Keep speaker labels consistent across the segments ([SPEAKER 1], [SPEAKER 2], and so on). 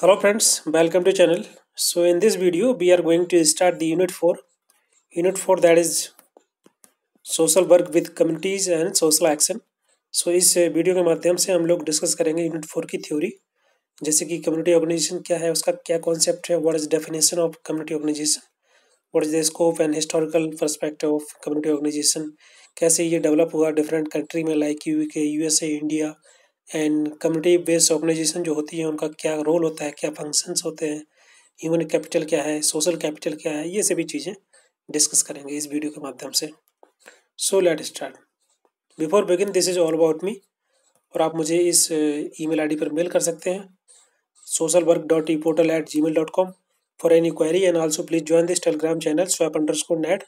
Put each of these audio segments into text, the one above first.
[SPEAKER 1] Hello friends welcome to channel so in this video we are going to start the unit 4 unit 4 that is social work with communities and social action so इस video के माध्यम से हम लोग discuss करेंगे unit four की theory जैसे कि कम्युनिटी ऑर्गेनाइजेशन क्या है उसका क्या कॉन्सेप्ट है what is definition of community organization what is the scope and historical perspective of community organization कैसे ये डेवलप हुआ डिफरेंट कंट्री में like U K USA India and community based organization जो होती है उनका क्या रोल होता है क्या फंक्शंस होते हैं ह्यूमन कैपिटल क्या है सोशल कैपिटल क्या है ये सभी चीज़ें डिस्कस करेंगे इस वीडियो के माध्यम से so let start before begin this is all about me और आप मुझे इस ईमेल uh, आईडी पर मेल कर सकते हैं social work dot e portal at Gmail dot com for any query and also please join this Telegram channel swap underscore net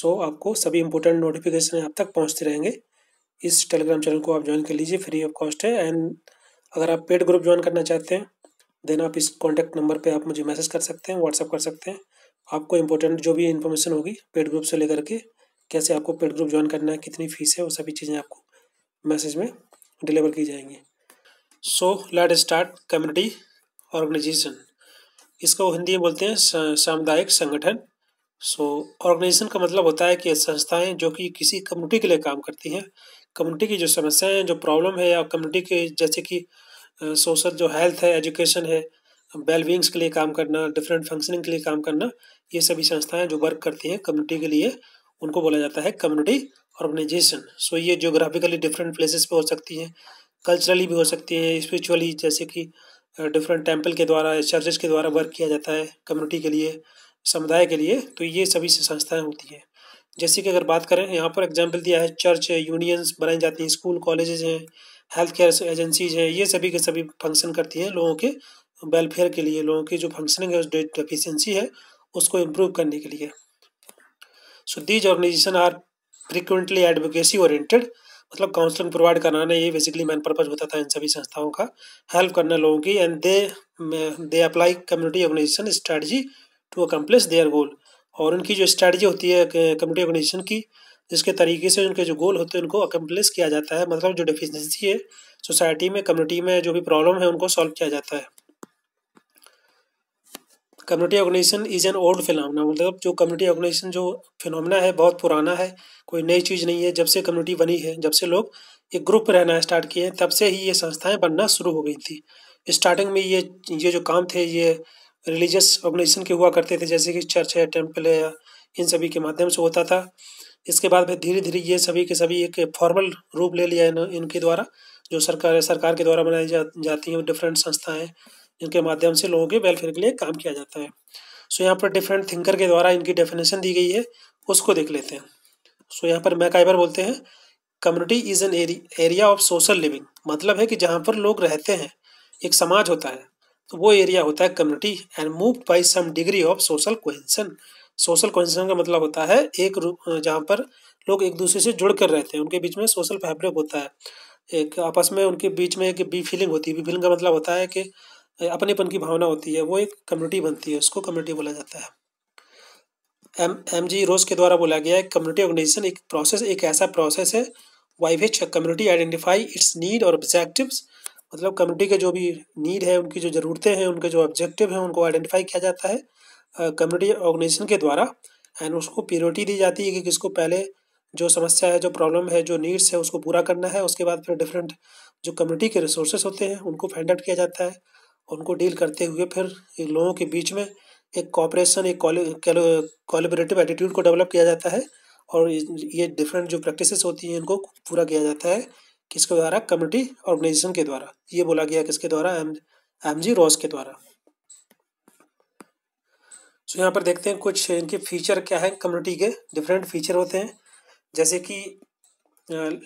[SPEAKER 1] so आपको सभी इंपॉर्टेंट नोटिफिकेशन आप तक पहुँचते रहेंगे इस टेलीग्राम चैनल को आप ज्वाइन कर लीजिए फ्री ऑफ कॉस्ट है एंड अगर आप पेड ग्रुप ज्वाइन करना चाहते हैं देन आप इस कॉन्टैक्ट नंबर पर आप मुझे मैसेज कर सकते हैं व्हाट्सअप कर सकते हैं आपको इंपॉर्टेंट जो भी इन्फॉर्मेशन होगी पेड ग्रुप से लेकर के कैसे आपको पेड ग्रुप ज्वाइन करना है कितनी फीस है वो सभी चीज़ें आपको मैसेज में डिलीवर की जाएंगी so let start community organization इसको हिंदी में बोलते हैं सामुदायिक संगठन सो ऑर्गेनाइजेशन का मतलब होता है कि संस्थाएं जो कि किसी कम्युनिटी के लिए काम करती हैं कम्युनिटी की जो समस्याएं हैं जो प्रॉब्लम है या कम्युनिटी के जैसे कि सोशल जो हेल्थ है एजुकेशन है वेलविंग्स के लिए काम करना डिफरेंट फंक्शनिंग के लिए काम करना ये सभी संस्थाएं जो वर्क करती हैं कम्युनिटी के लिए उनको बोला जाता है कम्युनिटी ऑर्गेनाइजेशन सो ये जोग्राफिकली डिफरेंट प्लेसेस पे हो सकती हैं कल्चरली भी हो सकती हैं स्पिरिचुअली जैसे कि डिफरेंट टेम्पल के द्वारा चर्चेज के द्वारा वर्क किया जाता है कम्युनिटी के लिए समुदाय के लिए तो ये सभी संस्थाएँ होती हैं जैसे कि अगर बात करें यहाँ पर एग्जाम्पल दिया है चर्च है यूनियंस बनाई जाती हैं स्कूल कॉलेजेस हैं हेल्थ केयर एजेंसीज हैं ये सभी के सभी फंक्शन करती हैं लोगों के वेलफेयर के लिए लोगों की जो फंक्शनिंग है उस डेफिशेंसी है उसको इम्प्रूव करने के लिए so these organization are frequently advocacy oriented मतलब काउंसलिंग प्रोवाइड कराना ये बेसिकली मेन पर्पज होता था इन सभी संस्थाओं का हेल्प करना लोगों की and they they apply community organization strategy to accomplish their goal और उनकी जो स्ट्रैटी होती है कम्युनिटी ऑर्गेनाइजेशन की जिसके तरीके से उनके जो गोल होते हैं उनको अकम्पलिस किया जाता है मतलब जो डिफिशेंसी है सोसाइटी में कम्युनिटी में जो भी प्रॉब्लम है उनको सॉल्व किया जाता है community organisation is an old phenomena मतलब जो कम्युनिटी ऑर्गेनाइजेशन जो फिनोमना है बहुत पुराना है कोई नई चीज़ नहीं है जब से कम्युनिटी बनी है जब से लोग एक ग्रुप रहना स्टार्ट किए हैं तब से ही ये संस्थाएं बनना शुरू हो गई थी स्टार्टिंग में ये ये जो काम थे ये रिलीजियस ऑर्गेनाइजेशन के हुआ करते थे जैसे कि चर्च है टेम्पल है इन सभी के माध्यम से होता था इसके बाद फिर धीरे धीरे ये सभी के सभी एक फॉर्मल रूप ले लिया इन इनके द्वारा जो सरकार सरकार के द्वारा बनाई जा, जाती हैं डिफरेंट संस्थाएँ जिनके माध्यम से लोगों के वेलफेयर के लिए काम किया जाता है सो यहाँ पर डिफरेंट थिंकर के द्वारा इनकी डेफिनेशन दी गई है उसको देख लेते हैं सो यहाँ पर मैकाइबर बोलते हैं community is an area of social living मतलब है कि जहाँ पर लोग रहते हैं एक समाज होता है तो वो एरिया होता है community and move by some degree of social cohesion social cohesion का मतलब होता है एक जहाँ पर लोग एक दूसरे से जुड़ कर रहते हैं उनके बीच में सोशल फैब्रिक होता है एक आपस में उनके बीच में एक बी फीलिंग होती है बी फीलिंग का मतलब होता है कि अपनेपन की भावना होती है वो एक कम्युनिटी बनती है उसको कम्युनिटी बोला जाता है एम एम जी रोज के द्वारा बोला गया है कम्युनिटी ऑर्गेनाइजेशन एक प्रोसेस एक ऐसा प्रोसेस है by which community identify its need और ऑब्जेक्टिव्स मतलब कम्युनिटी के जो भी नीड है उनकी जो ज़रूरतें हैं उनके जो ऑब्जेक्टिव हैं उनको आइडेंटिफाई किया जाता है कम्युनिटी ऑर्गेनाइजेशन के द्वारा एंड उसको प्योरिटी दी जाती है कि किसको पहले जो समस्या है जो प्रॉब्लम है जो नीड्स है उसको पूरा करना है उसके बाद फिर डिफरेंट जो कम्युनिटी के रिसोर्सेज होते हैं उनको फाइंड आउट किया जाता है उनको डील करते हुए फिर लोगों के बीच में एक कॉपरेशन एक कोलिबरेटिव एटीट्यूड को डेवलप किया जाता है और ये डिफरेंट जो प्रैक्टिसेस होती हैं इनको पूरा किया जाता है किसके द्वारा कम्युनिटी ऑर्गेनाइजेशन के द्वारा ये बोला गया किसके द्वारा एम जी रॉस के द्वारा सो so, यहाँ पर देखते हैं कुछ इनके फीचर क्या है कम्युनिटी के डिफरेंट फीचर होते हैं जैसे कि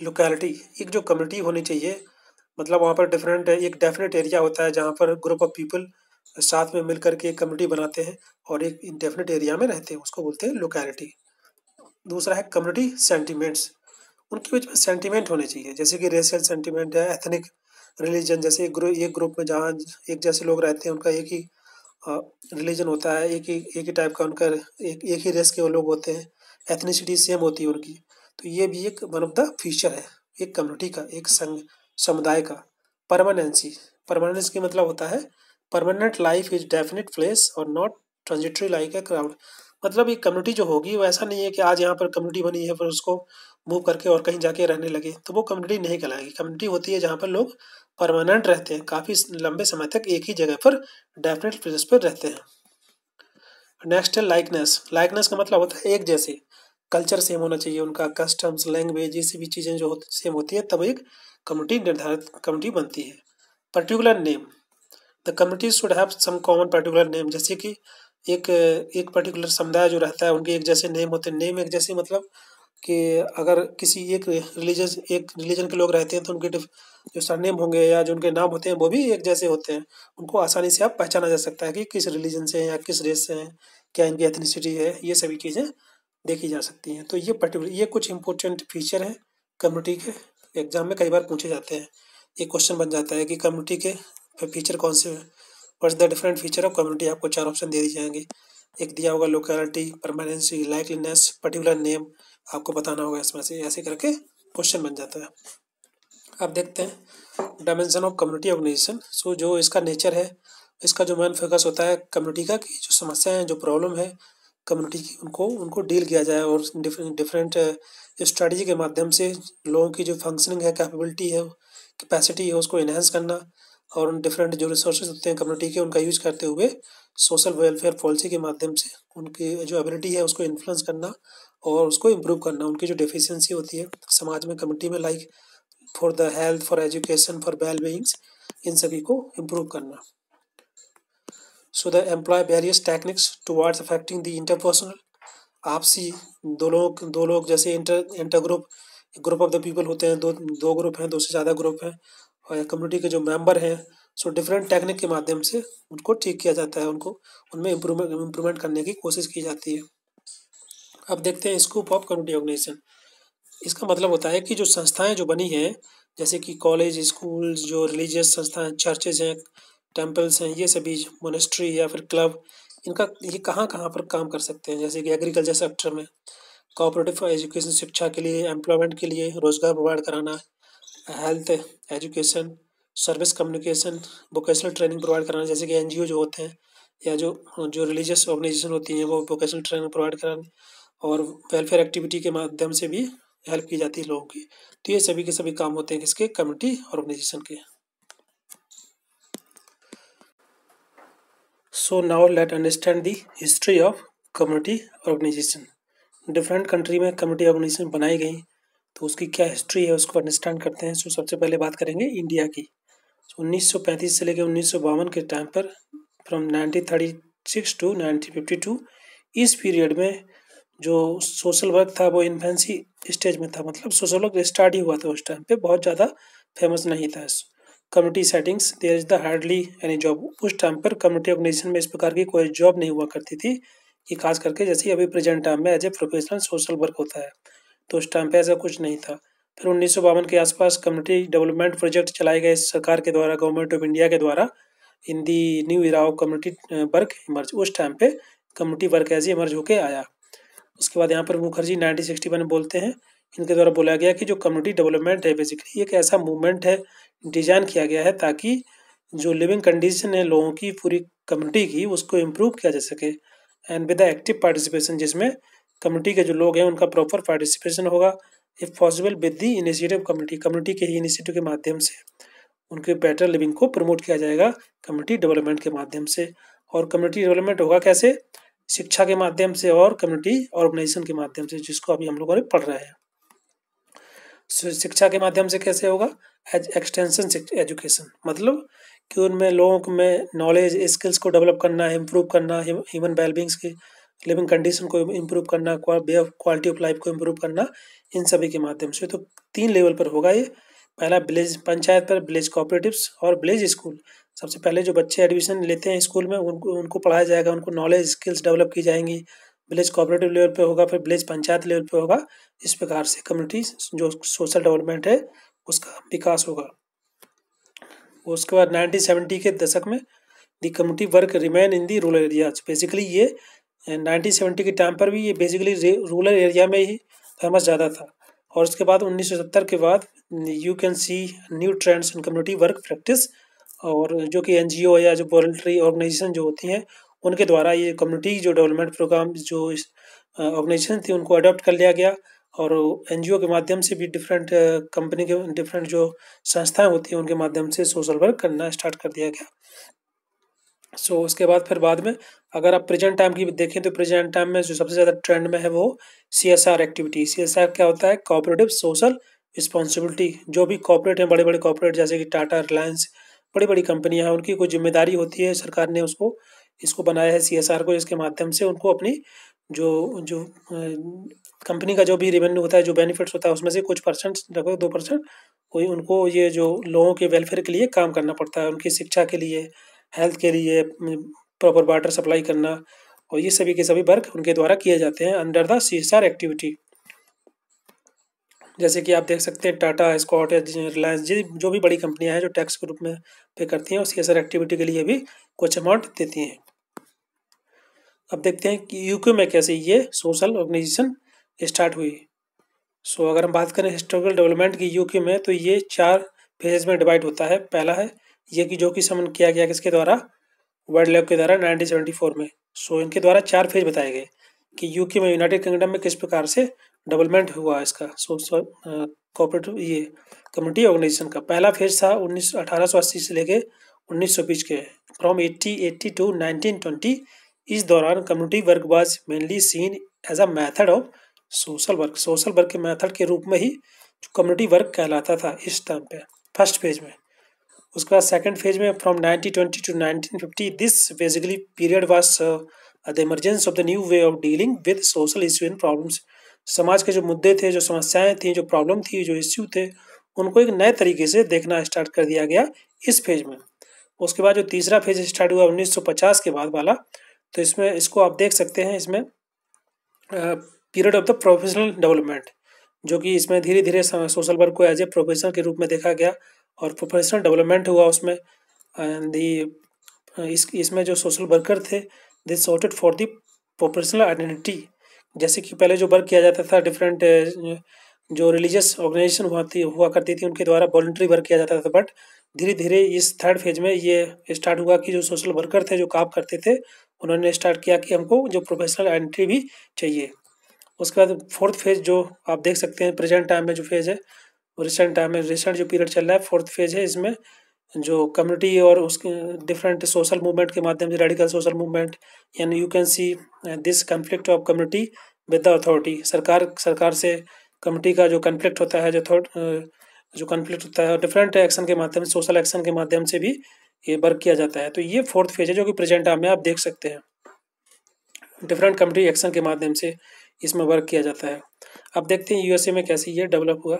[SPEAKER 1] लोकेलिटी एक जो कम्युनिटी होनी चाहिए मतलब वहाँ पर डिफरेंट एक डेफिनेट एरिया होता है जहाँ पर ग्रुप ऑफ पीपल साथ में मिलकर के एक कम्युनिटी बनाते हैं और एक डेफिनेट एरिया में रहते हैं उसको बोलते हैं लोकेलिटी दूसरा है कम्युनिटी सेंटीमेंट्स उनके बीच में सेंटीमेंट होने चाहिए जैसे कि रेशियल सेंटीमेंट है एथनिक रिलीजन जैसे एक ग्रुप एक ग्रुप में जहाँ एक जैसे लोग रहते हैं उनका एक ही रिलीजन होता है एक ही एक ही टाइप का उनका एक एक ही रेस के वो लोग होते हैं एथनिसिटी सेम होती है उनकी तो ये भी एक वन ऑफ द फीचर है एक कम्युनिटी का एक संघ समुदाय का परमानेंसी परमानेंस के मतलब होता है permanent life is definite place और not transitory like a crowd मतलब एक कम्युनिटी जो होगी वो ऐसा नहीं है कि आज यहाँ पर कम्युनिटी बनी है फिर उसको मूव करके और कहीं जाके रहने लगे तो वो कम्युनिटी नहीं कहलाएगी कम्युनिटी होती है जहाँ पर लोग परमानेंट रहते हैं काफ़ी लंबे समय तक एक ही जगह पर डेफिनेट प्लेस पर रहते हैं नेक्स्ट है लाइकनेस लाइकनेस का मतलब होता है एक जैसे कल्चर सेम होना चाहिए उनका कस्टम्स लैंग्वेज ये सभी चीज़ें जो सेम होती है तब एक कम्युनिटी निर्धारित कम्युनिटी बनती है particular name the community should have some common particular name जैसे कि एक एक पर्टिकुलर समुदाय जो रहता है उनके एक जैसे नेम होते हैं नेम एक जैसे मतलब कि अगर किसी एक रिलीजन एक रिलीजन के लोग रहते हैं तो उनके जो सरनेम होंगे या जो उनके नाम होते हैं वो भी एक जैसे होते हैं उनको आसानी से आप पहचाना जा सकता है कि किस रिलीजन से हैं या किस रेस से हैं क्या इनकी एथनिसिटी है ये सभी चीज़ें देखी जा सकती हैं तो ये पर्टिकुलर ये कुछ इंपॉर्टेंट फीचर हैं कम्युनिटी के एग्जाम में कई बार पूछे जाते हैं ये क्वेश्चन बन जाता है कि कम्युनिटी के फीचर कौन से हैं what the different feature of community आपको चार ऑप्शन दे दिए जाएंगे एक दिया होगा locality permanency likeliness particular name आपको बताना होगा इसमें से ऐसे करके क्वेश्चन बन जाता है अब देखते हैं dimension of community organisation so जो इसका नेचर है इसका जो मेन फोकस होता है कम्युनिटी का कि जो समस्याएं है जो प्रॉब्लम है कम्युनिटी की उनको उनको डील किया जाए और डिफरेंट स्ट्रेटजी uh, के माध्यम से लोगों की जो फंक्शनिंग है कैपेबिलिटी है कैपेसिटी है उसको इन्हेंस करना और डिफरेंट जो रिसोर्सेज होते हैं कम्युनिटी के उनका यूज करते हुए सोशल वेलफेयर पॉलिसी के माध्यम से उनकी जो एबिलिटी है उसको इन्फ्लुएंस करना और उसको इम्प्रूव करना उनकी जो डिफिशियंसी होती है समाज में कम्युनिटी में like for the health for education for well beings इन सभी को इम्प्रूव करना so the employ various techniques towards affecting the interpersonal आपसी दो लोग दो लोग जैसे inter inter group group of the people होते हैं दो दो ग्रुप हैं दो से ज़्यादा ग्रुप हैं और कम्युनिटी के जो मेंबर हैं सो डिफरेंट टेक्निक के माध्यम से उनको ठीक किया जाता है उनको उनमें इम्प्रूवमेंट इम्प्रूवमेंट करने की कोशिश की जाती है अब देखते हैं स्कूप ऑफ कम्युनिटी ऑर्गेनाइजेशन इसका मतलब होता है कि जो संस्थाएं जो बनी हैं जैसे कि कॉलेज स्कूल जो रिलीजियस संस्थाएं चर्चेज हैं टेम्पल्स हैं ये सभी मोनिस्ट्री या फिर क्लब इनका ये कहाँ कहाँ पर काम कर सकते हैं जैसे कि एग्रीकल्चर सेक्टर में कोऑपरेटिव एजुकेशन शिक्षा के लिए एम्प्लॉयमेंट के लिए रोजगार प्रोवाइड कराना health education service communication vocational training provide कराना जैसे कि एन जो होते हैं या जो जो रिलीजियस ऑर्गेनाइजेशन होती हैं वो वोकेशनल ट्रेनिंग प्रोवाइड कराने और वेलफेयर एक्टिविटी के माध्यम से भी हेल्प की जाती है लोगों की तो ये सभी के सभी काम होते हैं किसके कम्युनिटी ऑर्गेनाइजेशन के so now let understand the history of community organization different country में कम्युनिटी ऑर्गेनाइजेशन बनाई गई तो उसकी क्या हिस्ट्री है उसको अंडरस्टैंड करते हैं सो सबसे पहले बात करेंगे इंडिया की सो उन्नीस से लेकर उन्नीस के टाइम पर फ्रॉम सिक्स टू टू इस पीरियड में जो सोशल वर्क था वो इन्फेंसी स्टेज में था मतलब सोशल वर्क स्टार्ट ही हुआ था उस टाइम पे बहुत ज़्यादा फेमस नहीं था community settings there is the hardly any job उस टाइम पर कम्युनिटी ऑर्गेनाइजेशन में इस प्रकार की कोई जॉब नहीं हुआ करती थी कि खास करके जैसे अभी प्रेजेंट टाइम में as a professional social work होता है तो उस टाइम पे ऐसा कुछ नहीं था फिर उन्नीस के आसपास कम्युनिटी डेवलपमेंट प्रोजेक्ट चलाए गए सरकार के द्वारा गवर्नमेंट ऑफ इंडिया के द्वारा in the new era of community work emerge उस टाइम पे कम्युनिटी वर्क एज इमर्ज होके आया उसके बाद यहाँ पर मुखर्जी नाइनटीन वन बोलते हैं इनके द्वारा बोला गया कि जो कम्युनिटी डेवलपमेंट है बेसिकली एक ऐसा मूवमेंट है डिजाइन किया गया है ताकि जो लिविंग कंडीशन है लोगों की पूरी कम्युनिटी की उसको इम्प्रूव किया जा सके एंड विद एक्टिव पार्टिसिपेशन जिसमें कमेटी के जो लोग हैं उनका प्रॉपर पार्टिसिपेशन होगा if possible with the initiative committee committee के ही इनिशिएटिव के माध्यम से उनके बेटर लिविंग को प्रमोट किया जाएगा कम्युनिटी डेवलपमेंट के माध्यम से और कम्युनिटी डेवलपमेंट होगा कैसे शिक्षा के माध्यम से और कम्युनिटी ऑर्गेनाइजेशन के माध्यम से जिसको अभी हम लोग अभी पढ़ रहे हैं शिक्षा के माध्यम से कैसे होगा एज एक्सटेंशन एजुकेशन मतलब कि उनमें लोगों में नॉलेज स्किल्स को डेवलप करना है इम्प्रूव करना ह्यूमन वेलबींग्स की लिविंग कंडीशन को इम्प्रूव करना way of quality of life को इम्प्रूव करना इन सभी के माध्यम से तो तीन लेवल पर होगा ये पहला विलेज पंचायत पर विलेज कोऑपरेटिव्स और विलेज स्कूल सबसे पहले जो बच्चे एडमिशन लेते हैं स्कूल में उनको उनको पढ़ाया जाएगा उनको नॉलेज स्किल्स डेवलप की जाएंगी विलेज कोऑपरेटिव लेवल पे होगा फिर विलेज पंचायत लेवल पे होगा इस प्रकार से कम्युनिटी जो सोशल डेवलपमेंट है उसका विकास होगा उसके बाद नाइनटीन सेवेंटी के दशक में the community work remain in the rural areas basically ये नाइनटीन सेवेंटी के टाइम पर भी ये बेसिकली रूरल एरिया में ही फेमस ज़्यादा था और उसके बाद उन्नीस सौ सत्तर के बाद you can see new trends in community work practice और जो कि एन या जो वॉल्ट्री ऑर्गेनाइजेशन जो होती हैं उनके द्वारा ये कम्युनिटी जो डेवलपमेंट प्रोग्राम जो ऑर्गेनाइजेशन थी उनको अडॉप्ट कर लिया गया और एन के माध्यम से भी डिफरेंट कंपनी के डिफरेंट जो संस्थाएँ होती हैं उनके माध्यम से सोशल वर्क करना स्टार्ट कर दिया गया सो so, उसके बाद फिर बाद में अगर आप प्रेजेंट टाइम की देखें तो प्रेजेंट टाइम में जो सबसे ज़्यादा ट्रेंड में है वो C S R activity C S R क्या होता है कॉपरेटिव सोशल रिस्पॉन्सिबिलिटी जो भी कॉपरेट हैं बड़े बड़े कॉपरेट जैसे कि टाटा रिलायंस बड़ी बड़ी कंपनियां हैं उनकी कोई जिम्मेदारी होती है सरकार ने उसको इसको बनाया है सी एस आर को इसके माध्यम से उनको अपनी जो जो कंपनी का जो भी रेवेन्यू होता है जो बेनिफिट्स होता है उसमें से कुछ परसेंट लगभग दो परसेंट कोई उनको ये जो लोगों के वेलफेयर के लिए काम करना पड़ता है उनकी शिक्षा के लिए हेल्थ के लिए प्रॉपर वाटर सप्लाई करना और ये सभी के सभी वर्क उनके द्वारा किए जाते हैं under the C S R activity जैसे कि आप देख सकते हैं टाटा स्कॉट या रिलायंस जी जो भी बड़ी कंपनियां हैं जो टैक्स के रूप में पे करती हैं और सी एस आर एक्टिविटी के लिए भी कुछ अमाउंट देती हैं अब देखते हैं कि यूके में कैसे ये सोशल ऑर्गेनाइजेशन स्टार्ट हुई सो अगर हम बात करें हिस्टोरिकल डेवलपमेंट की यूके में तो ये चार फेजेज में डिवाइड होता है पहला है ये कि जो कि समन किया गया किसके द्वारा वर्ल्ड लैब के द्वारा 1974 में सो इनके द्वारा चार फेज बताए गए कि यूके में यूनाइटेड किंगडम में किस प्रकार से डेवलपमेंट हुआ इसका सो कॉपरेटिव uh, ये कम्युनिटी ऑर्गेनाइजेशन का पहला फेज था उन्नीस अठारह से लेके उन्नीस सौ बीस के from eighty eighty to nineteen twenty इस दौरान कम्युनिटी वर्क was mainly seen as a method of social work social work के मैथड के रूप में ही कम्युनिटी वर्क कहलाता था इस टाइम पे फर्स्ट फेज में उसके बाद सेकेंड फेज में from nineteen twenty to nineteen fifty this basically period was the emergence of the new way of dealing with social issue and problems समाज के जो मुद्दे थे जो समस्याएं थी जो प्रॉब्लम थी जो इश्यू थे उनको एक नए तरीके से देखना स्टार्ट कर दिया गया इस फेज में उसके बाद जो तीसरा फेज स्टार्ट हुआ 1950 के बाद वाला तो इसमें इसको आप देख सकते हैं इसमें period of the professional development जो कि इसमें धीरे धीरे सोशल वर्क को एज ए प्रोफेशनल के रूप में देखा गया और प्रोफेशनल डेवलपमेंट हुआ उसमें एंड दी इस इसमें जो सोशल वर्कर थे they sorted for the professional identity जैसे कि पहले जो वर्क किया जाता था डिफरेंट जो रिलीजियस ऑर्गेनाइजेशन हुआ थी हुआ करती थी उनके द्वारा वॉल्ट्री वर्क किया जाता था बट धीरे धीरे इस थर्ड फेज में ये स्टार्ट हुआ कि जो सोशल वर्कर थे जो काम करते थे उन्होंने स्टार्ट किया कि हमको जो प्रोफेशनल आइडेंटिटी भी चाहिए उसके बाद फोर्थ फेज जो आप देख सकते हैं प्रेजेंट टाइम में जो फेज है रिसेंट टाइम में रिसेंट जो पीरियड चल रहा है फोर्थ फेज है इसमें जो कम्युनिटी और उसके डिफरेंट सोशल मूवमेंट के माध्यम से रेडिकल सोशल मूवमेंट यानी you can see this conflict of community with the authority सरकार सरकार से कम्युनिटी का जो कन्फ्लिक्ट होता है जो uh, जो कन्फ्लिक्ट होता है और डिफरेंट एक्शन के माध्यम से सोशल एक्शन के माध्यम से भी ये वर्क किया जाता है तो ये फोर्थ फेज है जो कि प्रेजेंट टाइम में आप देख सकते हैं डिफरेंट कम्युनिटी एक्शन के माध्यम से इसमें वर्क किया जाता है अब देखते हैं यूएसए में कैसे ये डेवलप हुआ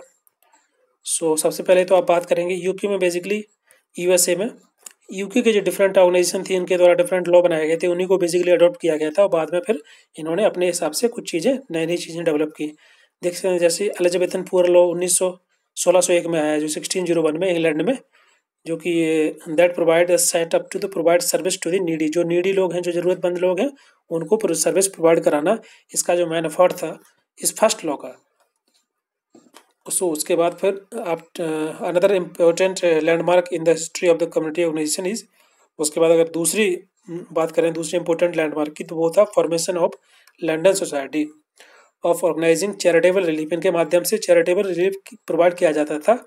[SPEAKER 1] सो so, सबसे पहले तो आप बात करेंगे यूके में बेसिकली यूएसए में यूके के जो डिफरेंट ऑर्गेनाइजेशन थी इनके द्वारा डिफरेंट लॉ बनाए गए थे उन्हीं को बेसिकली अडॉप्ट किया गया था और बाद में फिर इन्होंने अपने हिसाब से कुछ चीज़ें नई नई चीज़ें डेवलप की देख सकते हैं जैसे एलिजाबेथन पुअर लॉ उन्नीस सौ एक में आया जो सिक्सटीन जीरो वन में इंग्लैंड में जो कि that provide set up to the provide service to the needy जो नीडी लोग हैं जो ज़रूरतमंद लोग हैं उनको सर्विस प्रोवाइड कराना इसका जो मैन अफॉर्ड था इस फर्स्ट लॉ का सो उसके बाद फिर आप another important landmark in the history of the community organisation is उसके बाद अगर दूसरी बात करें दूसरी इंपॉर्टेंट लैंडमार्क की तो वो था formation of London society of organising charitable relief इनके माध्यम से चैरिटेबल रिलीफ प्रोवाइड किया जाता था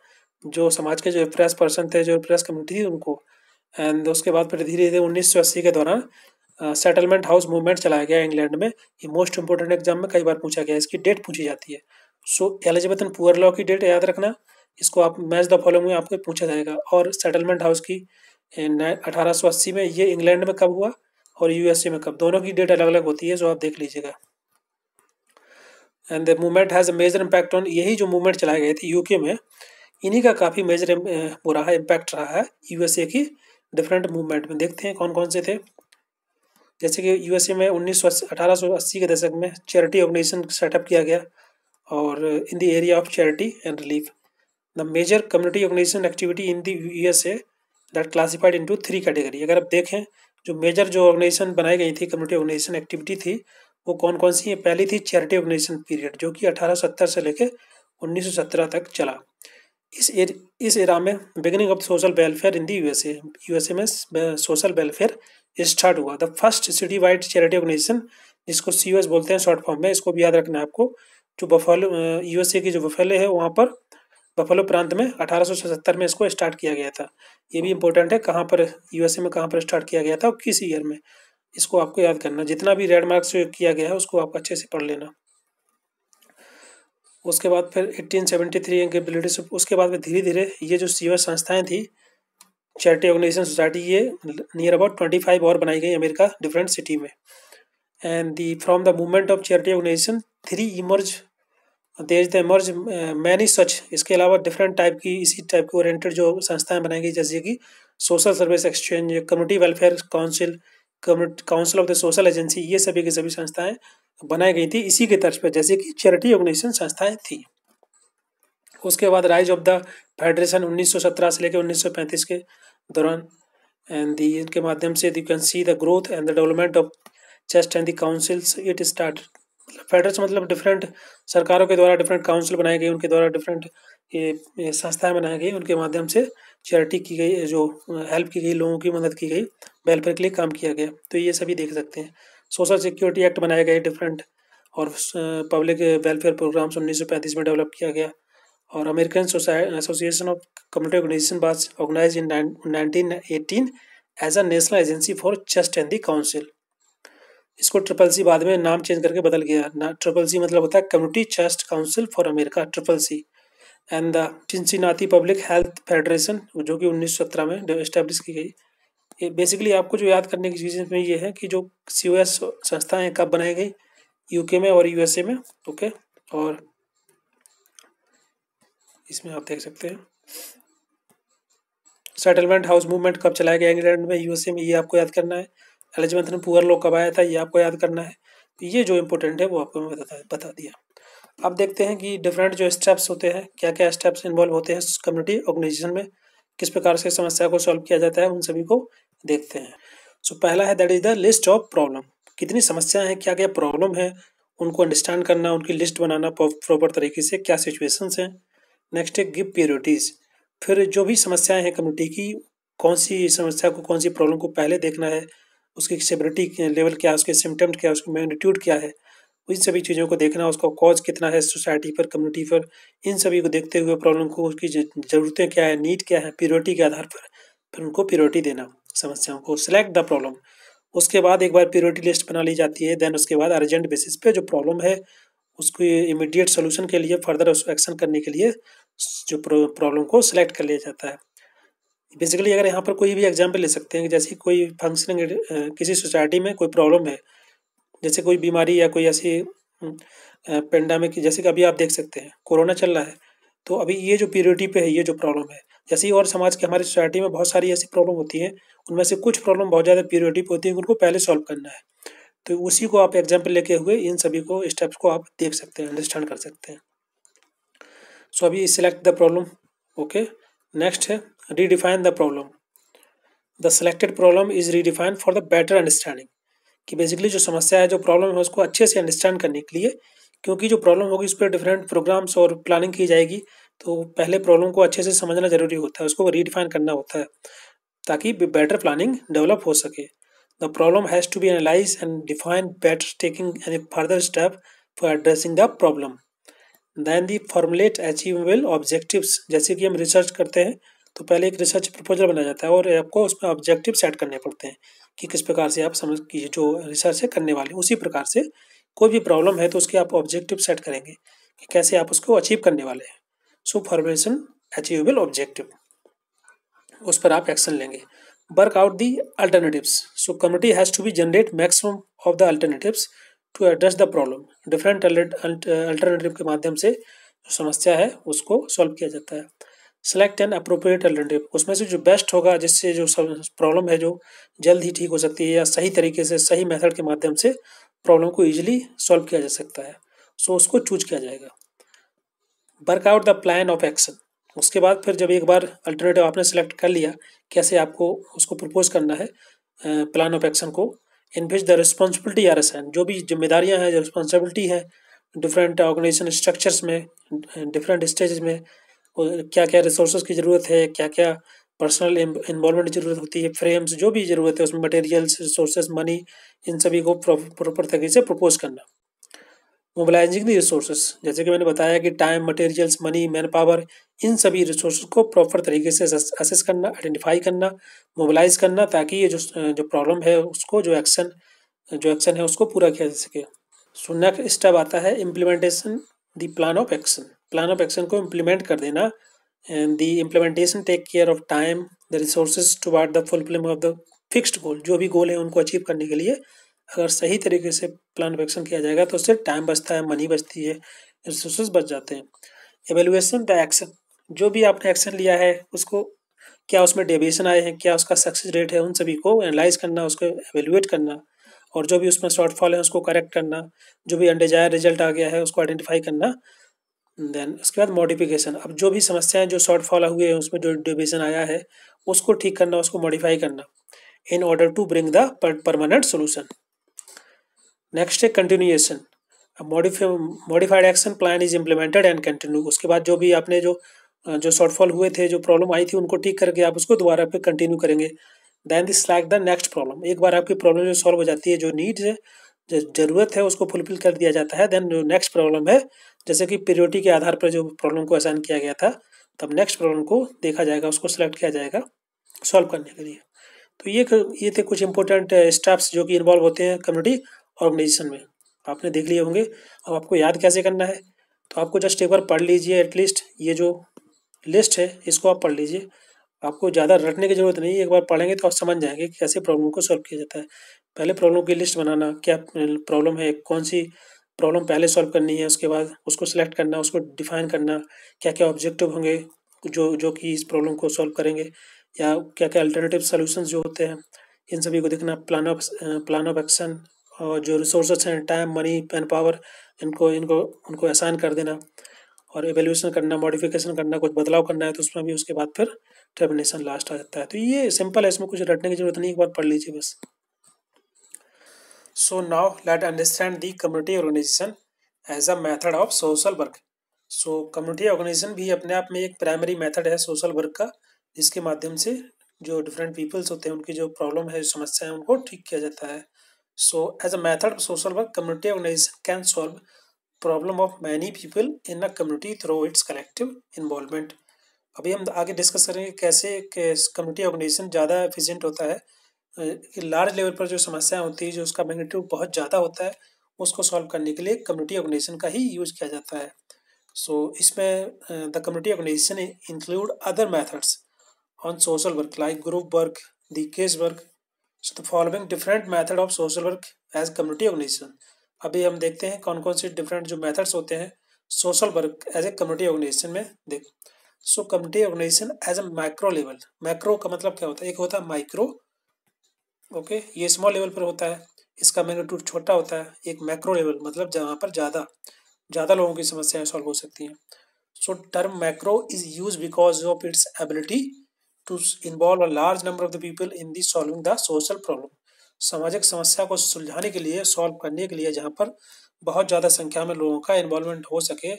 [SPEAKER 1] जो समाज के जो प्रेस पर्सन थे जो प्रेस कम्युनिटी थी उनको एंड उसके बाद फिर धीरे धीरे उन्नीस के दौरान सेटलमेंट हाउस मूवमेंट चलाया गया इंग्लैंड में ये मोस्ट इंपॉर्टेंट एग्जाम में कई बार पूछा गया इसकी डेट पूछी जाती है so Elizabeth and poor law की डेट याद रखना इसको आप मैच द फॉलोइंग में आपको पूछा जाएगा और सेटलमेंट हाउस की अठारह अस्सी में ये इंग्लैंड में कब हुआ और यूएसए में कब दोनों की डेट अलग अलग होती है जो आप देख लीजिएगा and the movement has major impact on यही जो मूवमेंट चलाए गए थे यूके में इन्हीं का काफ़ी मेजर वो रहा है इम्पैक्ट रहा है यूएसए की डिफरेंट मूवमेंट में देखते हैं कौन कौन से थे जैसे कि यूएसए में उन्नीस सौ के दशक में चैरिटी ऑर्गेनाइजेशन सेटअप किया गया और or in the area of charity and relief. The major community organization activity in the USA that classified into three category अगर आप देखें जो मेजर जो ऑर्गेनाइजेशन बनाई गई थी कम्युनिटी ऑर्गेनाइजेशन एक्टिविटी थी वो कौन कौन सी है पहली थी चैरिटी ऑर्गेनाइजेशन पीरियड जो कि अठारह सत्तर से लेकर उन्नीस सौ सत्रह तक चला इस एर, इस एरा में beginning of social welfare in the S A में सोशल वेलफेयर स्टार्ट हुआ the first city wide charity organisation जिसको सी यू एस बोलते हैं शॉर्ट फॉर्म में इसको भी याद रखना है आपको जो बफेलो यूएसए की जो बफेले है वहाँ पर बफेलो प्रांत में अठारह में इसको स्टार्ट किया गया था ये भी इंपॉर्टेंट है कहाँ पर यूएसए में कहाँ पर स्टार्ट किया गया था और किस ईयर में इसको आपको याद करना जितना भी रेड मार्क्स किया गया है उसको आपको अच्छे से पढ़ लेना उसके बाद फिर 1873 के ब्रिटिश उसके बाद फिर धीरे धीरे ये जो सीवर संस्थाएं थी चैरिटी ऑर्गेनाइजेशन सोसाइटी ये नियर अबाउट ट्वेंटी फाइव और बनाई गई अमेरिका डिफरेंट सिटी में and the from the movement of charity organisation three emerge there the emerge many such इसके अलावा डिफरेंट टाइप की इसी टाइप की ओरिएंटेड जो संस्थाएं बनाई गई जैसे कि social service exchange community welfare council council of the social agency ये सभी की सभी संस्थाएं बनाई गई थी इसी के तर्ज पर जैसे कि चैरिटी ऑर्गेनाइजेशन संस्थाएं थी उसके बाद राइज ऑफ द फेडरेशन उन्नीस से लेकर उन्नीस के दौरान एंड दी इनके माध्यम से you can see the growth and the development of chest and the councils it start federates मतलब डिफरेंट सरकारों के द्वारा डिफरेंट काउंसिल बनाए गए उनके द्वारा डिफरेंट ये संस्थाएं बनाई गई उनके माध्यम से चैरिटी की गई जो हेल्प की गई लोगों की मदद की गई वेलफेयर के लिए काम किया गया तो ये सभी देख सकते हैं सोशल सिक्योरिटी एक्ट बनाए गए डिफरेंट और पब्लिक वेलफेयर प्रोग्राम्स उन्नीस में डेवलप किया गया और American association of community organisation was organise in nineteen eighteen as a national agency for chest and the council इसको ट्रिपल सी बाद में नाम चेंज करके बदल गया ना ट्रिपल सी मतलब होता है community chest council for America triple C and the Cincinnati public health federation जो कि 1917 में इस्टेब्लिश की गई ये बेसिकली आपको जो याद करने की चीज़ में ये है कि जो सी ओ एस संस्थाएँ कब बनाई गई यूके में और यूएसए में ओके और इसमें आप देख सकते हैं सेटलमेंट हाउस मूवमेंट कब चलाया गया इंग्लैंड में यूएसए में ये आपको याद करना है मंथन पुअर लोग कब आया था ये आपको याद करना है तो ये जो इम्पोर्टेंट है वो आपको मैं बता बता दिया अब देखते हैं कि डिफरेंट जो स्टेप्स होते हैं क्या क्या स्टेप्स इन्वॉल्व होते हैं कम्युनिटी ऑर्गेनाइजेशन में किस प्रकार से समस्या को सॉल्व किया जाता है उन सभी को देखते हैं सो so, पहला है that is the list of problem कितनी समस्याएं हैं क्या क्या प्रॉब्लम है उनको अंडरस्टैंड करना उनकी लिस्ट बनाना प्रॉपर तरीके से क्या सिचुएशंस हैं नेक्स्ट है गिव प्योरिटीज़ फिर जो भी समस्याएं हैं कम्युनिटी की कौन सी समस्या को कौन सी प्रॉब्लम को पहले देखना है उसकी सेबरिटी लेवल क्या है उसके सिम्टम्स क्या है उसकी मैग्नीट्यूड क्या है इन सभी चीज़ों को देखना उसका कॉज कितना है सोसाइटी पर कम्युनिटी पर इन सभी को देखते हुए प्रॉब्लम को उसकी ज़रूरतें क्या है नीड क्या है प्योरिटी के आधार पर फिर उनको प्योरिटी देना समस्याओं को सिलेक्ट द प्रॉब्लम उसके बाद एक बार प्योरिटी लिस्ट बना ली जाती है देन उसके बाद अर्जेंट बेसिस पे जो प्रॉब्लम है उसको इमीडिएट सोल्यूशन के लिए फर्दर उसको एक्शन करने के लिए जो प्रॉब्लम को सिलेक्ट कर लिया जाता है बेसिकली अगर यहाँ पर कोई भी एग्जाम्पल ले सकते हैं जैसे कोई फंक्शनिंग किसी सोसाइटी में कोई प्रॉब्लम है जैसे कोई बीमारी या कोई ऐसी पेंडामिक जैसे कि अभी आप देख सकते हैं कोरोना चल रहा है तो अभी ये जो प्योरिटी पे है ये जो प्रॉब्लम है जैसे ही और समाज के हमारी सोसाइटी में बहुत सारी ऐसी प्रॉब्लम होती है उनमें से कुछ प्रॉब्लम बहुत ज़्यादा प्योरिटी पे होती है उनको पहले सॉल्व करना है तो उसी को आप एग्जाम्पल लेके हुए इन सभी को स्टेप्स को आप देख सकते हैं अंडरस्टैंड कर सकते हैं सो so, अभी select the problem okay next है redefine the problem the selected problem is redefine for the better understanding कि बेसिकली जो समस्या है जो प्रॉब्लम है उसको अच्छे से अंडरस्टैंड करने के लिए क्योंकि जो प्रॉब्लम होगी उस पर डिफरेंट प्रोग्राम्स और प्लानिंग की जाएगी तो पहले प्रॉब्लम को अच्छे से समझना जरूरी होता है उसको रीडिफाइन करना होता है ताकि बेटर प्लानिंग डेवलप हो सके the problem has to be analyse and define better taking any further step for addressing the problem then the formulate achievable objective जैसे कि हम रिसर्च करते हैं तो पहले एक रिसर्च प्रपोजल बनाया जाता है और आपको उसमें ऑब्जेक्टिव सेट करने पड़ते हैं कि किस प्रकार से आप समझ की जो रिसर्च है करने वाले उसी प्रकार से कोई भी प्रॉब्लम है तो उसके आप ऑब्जेक्टिव सेट करेंगे कि कैसे आप उसको अचीव करने वाले हैं सो फॉर्मेशन अचीवेबल ऑब्जेक्टिव उस पर आप एक्शन लेंगे work out the alternatives so committee has to be generate maximum of the alternative to address the problem different alternative के माध्यम से जो समस्या है उसको सॉल्व किया जाता है सेलेक्ट एन अप्रोप्रिएट अल्टरनेटिव उसमें से जो बेस्ट होगा जिससे जो प्रॉब्लम है जो जल्द ही ठीक हो सकती है या सही तरीके से सही मेथड के माध्यम से प्रॉब्लम को ईजिली सॉल्व किया जा सकता है सो so, उसको चूज किया जाएगा work out the plan of action उसके बाद फिर जब एक बार अल्टरनेटिव आपने सेलेक्ट कर लिया कैसे आपको उसको प्रपोज करना है प्लान ऑफ एक्शन को in which the responsibility are assign जो भी जिम्मेदारियाँ हैं जो रिस्पॉन्सिबिलिटी है डिफरेंट ऑर्गेनाइजेशन स्ट्रक्चर्स में डिफरेंट स्टेज में क्या क्या रिसोर्सेज की ज़रूरत है क्या क्या पर्सनल इन्वॉलमेंट की ज़रूरत होती है फ्रेम्स जो भी ज़रूरत है उसमें मटेरियल्स रिसोर्सेज मनी इन सभी को प्रॉपर तरीके से प्रपोज करना मोबिलाइजिंग द रिसोर्सेज जैसे कि मैंने बताया कि time materials money manpower इन सभी रिसोर्स को प्रॉपर तरीके से असेस करना आइडेंटिफाई करना मोबिलाइज करना ताकि ये जो जो प्रॉब्लम है उसको जो एक्शन जो एक्शन है उसको पूरा किया जा सके सो नेक्स्ट स्टेप आता है implementation the plan of action plan of action को इम्प्लीमेंट कर देना and the implementation take care of time the resource toward the fulfilling of the fixed goal जो भी गोल है उनको अचीव करने के लिए अगर सही तरीके से प्लान ऑफ एक्शन किया जाएगा तो उससे टाइम बचता है मनी बचती है रिसोर्स बच जाते हैं एवेलुएसन द एक्शन जो भी आपने एक्शन लिया है उसको क्या उसमें डेविएशन आए हैं क्या उसका सक्सेस रेट है उन सभी को एनालाइज करना उसको एवेलुएट करना और जो भी उसमें शॉर्टफॉल है उसको करेक्ट करना जो भी अनडिजायर रिजल्ट आ गया है उसको आइडेंटिफाई करना देन उसके बाद मॉडिफिकेशन अब जो भी समस्याएं जो शॉर्ट फॉल हुए हैं उसमें जो डिविजन आया है उसको ठीक करना उसको मॉडिफाई करना in order to bring the permanent solution next है continuation modified action plan is implemented and continue उसके बाद जो भी आपने जो जो शॉर्टफॉल हुए थे जो प्रॉब्लम आई थी उनको ठीक करके आप उसको दोबारा पे कंटिन्यू करेंगे then this like the next problem एक बार आपकी प्रॉब्लम जो सॉल्व हो जाती है जो नीड्स है जो ज़रूरत है उसको फुलफिल कर दिया जाता है देन जो नेक्स्ट प्रॉब्लम है जैसे कि प्रियोरिटी के आधार पर जो प्रॉब्लम को असाइन किया गया था तब नेक्स्ट प्रॉब्लम को देखा जाएगा उसको सेलेक्ट किया जाएगा सॉल्व करने के लिए तो ये ये थे कुछ इंपॉर्टेंट स्टेप्स जो कि इन्वॉल्व होते हैं कम्युनिटी ऑर्गेनाइजेशन में आपने देख लिए होंगे अब आपको याद कैसे करना है तो आपको जस्ट एक बार पढ़ लीजिए एटलीस्ट ये जो लिस्ट है इसको आप पढ़ लीजिए आपको ज़्यादा रटने की ज़रूरत नहीं एक बार पढ़ेंगे तो आप समझ जाएंगे कैसे प्रॉब्लम को सॉल्व किया जाता है पहले प्रॉब्लम की लिस्ट बनाना क्या प्रॉब्लम है कौन सी प्रॉब्लम पहले सॉल्व करनी है उसके बाद उसको सिलेक्ट करना उसको डिफाइन करना क्या क्या ऑब्जेक्टिव होंगे जो जो कि इस प्रॉब्लम को सॉल्व करेंगे या क्या क्या अल्टरनेटिव सोल्यूशन जो होते हैं इन सभी को देखना plan of plan of action और जो रिसोर्सेज हैं टाइम मनी पेन पावर इनको इनको उनको असाइन कर देना और एवेल्यूशन करना मॉडिफिकेशन करना कुछ बदलाव करना है तो उसमें भी उसके बाद फिर टर्मिनेशन लास्ट आ जाता है तो ये सिंपल है इसमें कुछ रटने की जरूरत नहीं एक बार पढ़ लीजिए बस So now let understand the community organization as a method of social work. So community organization भी अपने आप में एक primary method है social work का जिसके माध्यम से जो different peoples होते हैं उनकी जो problem है जो समस्या है उनको ठीक किया जाता है So as a method of social work, community organization can solve problem of many people in a community through its collective involvement. अभी हम आगे डिस्कस करेंगे कैसे कम्युनिटी ऑर्गेनाइजेशन ज़्यादा एफिशिएंट होता है लार्ज लेवल पर जो समस्याएं होती है जो उसका मैग्नीट्यूड बहुत ज़्यादा होता है उसको सॉल्व करने के लिए कम्युनिटी ऑर्गेनाइजेशन का ही यूज किया जाता है सो so, इसमें the community organisation include other methods on social work like group work the case work so the following different method of social work as community organisation अभी हम देखते हैं कौन कौन से डिफरेंट जो मैथड्स होते हैं social work as a community organisation में देख so community organisation as a micro level micro का मतलब क्या होता है एक होता है माइक्रो ओके ये स्मॉल लेवल पर होता है इसका मैग्नीट्यूड छोटा होता है एक मैक्रो लेवल मतलब जहाँ पर ज़्यादा ज़्यादा लोगों की समस्याएं सॉल्व हो सकती हैं so term macro is use because of its ability to involve a large number of the people in the solving the social problem सामाजिक समस्या को सुलझाने के लिए सॉल्व करने के लिए जहाँ पर बहुत ज़्यादा संख्या में लोगों का इन्वॉल्वमेंट हो सके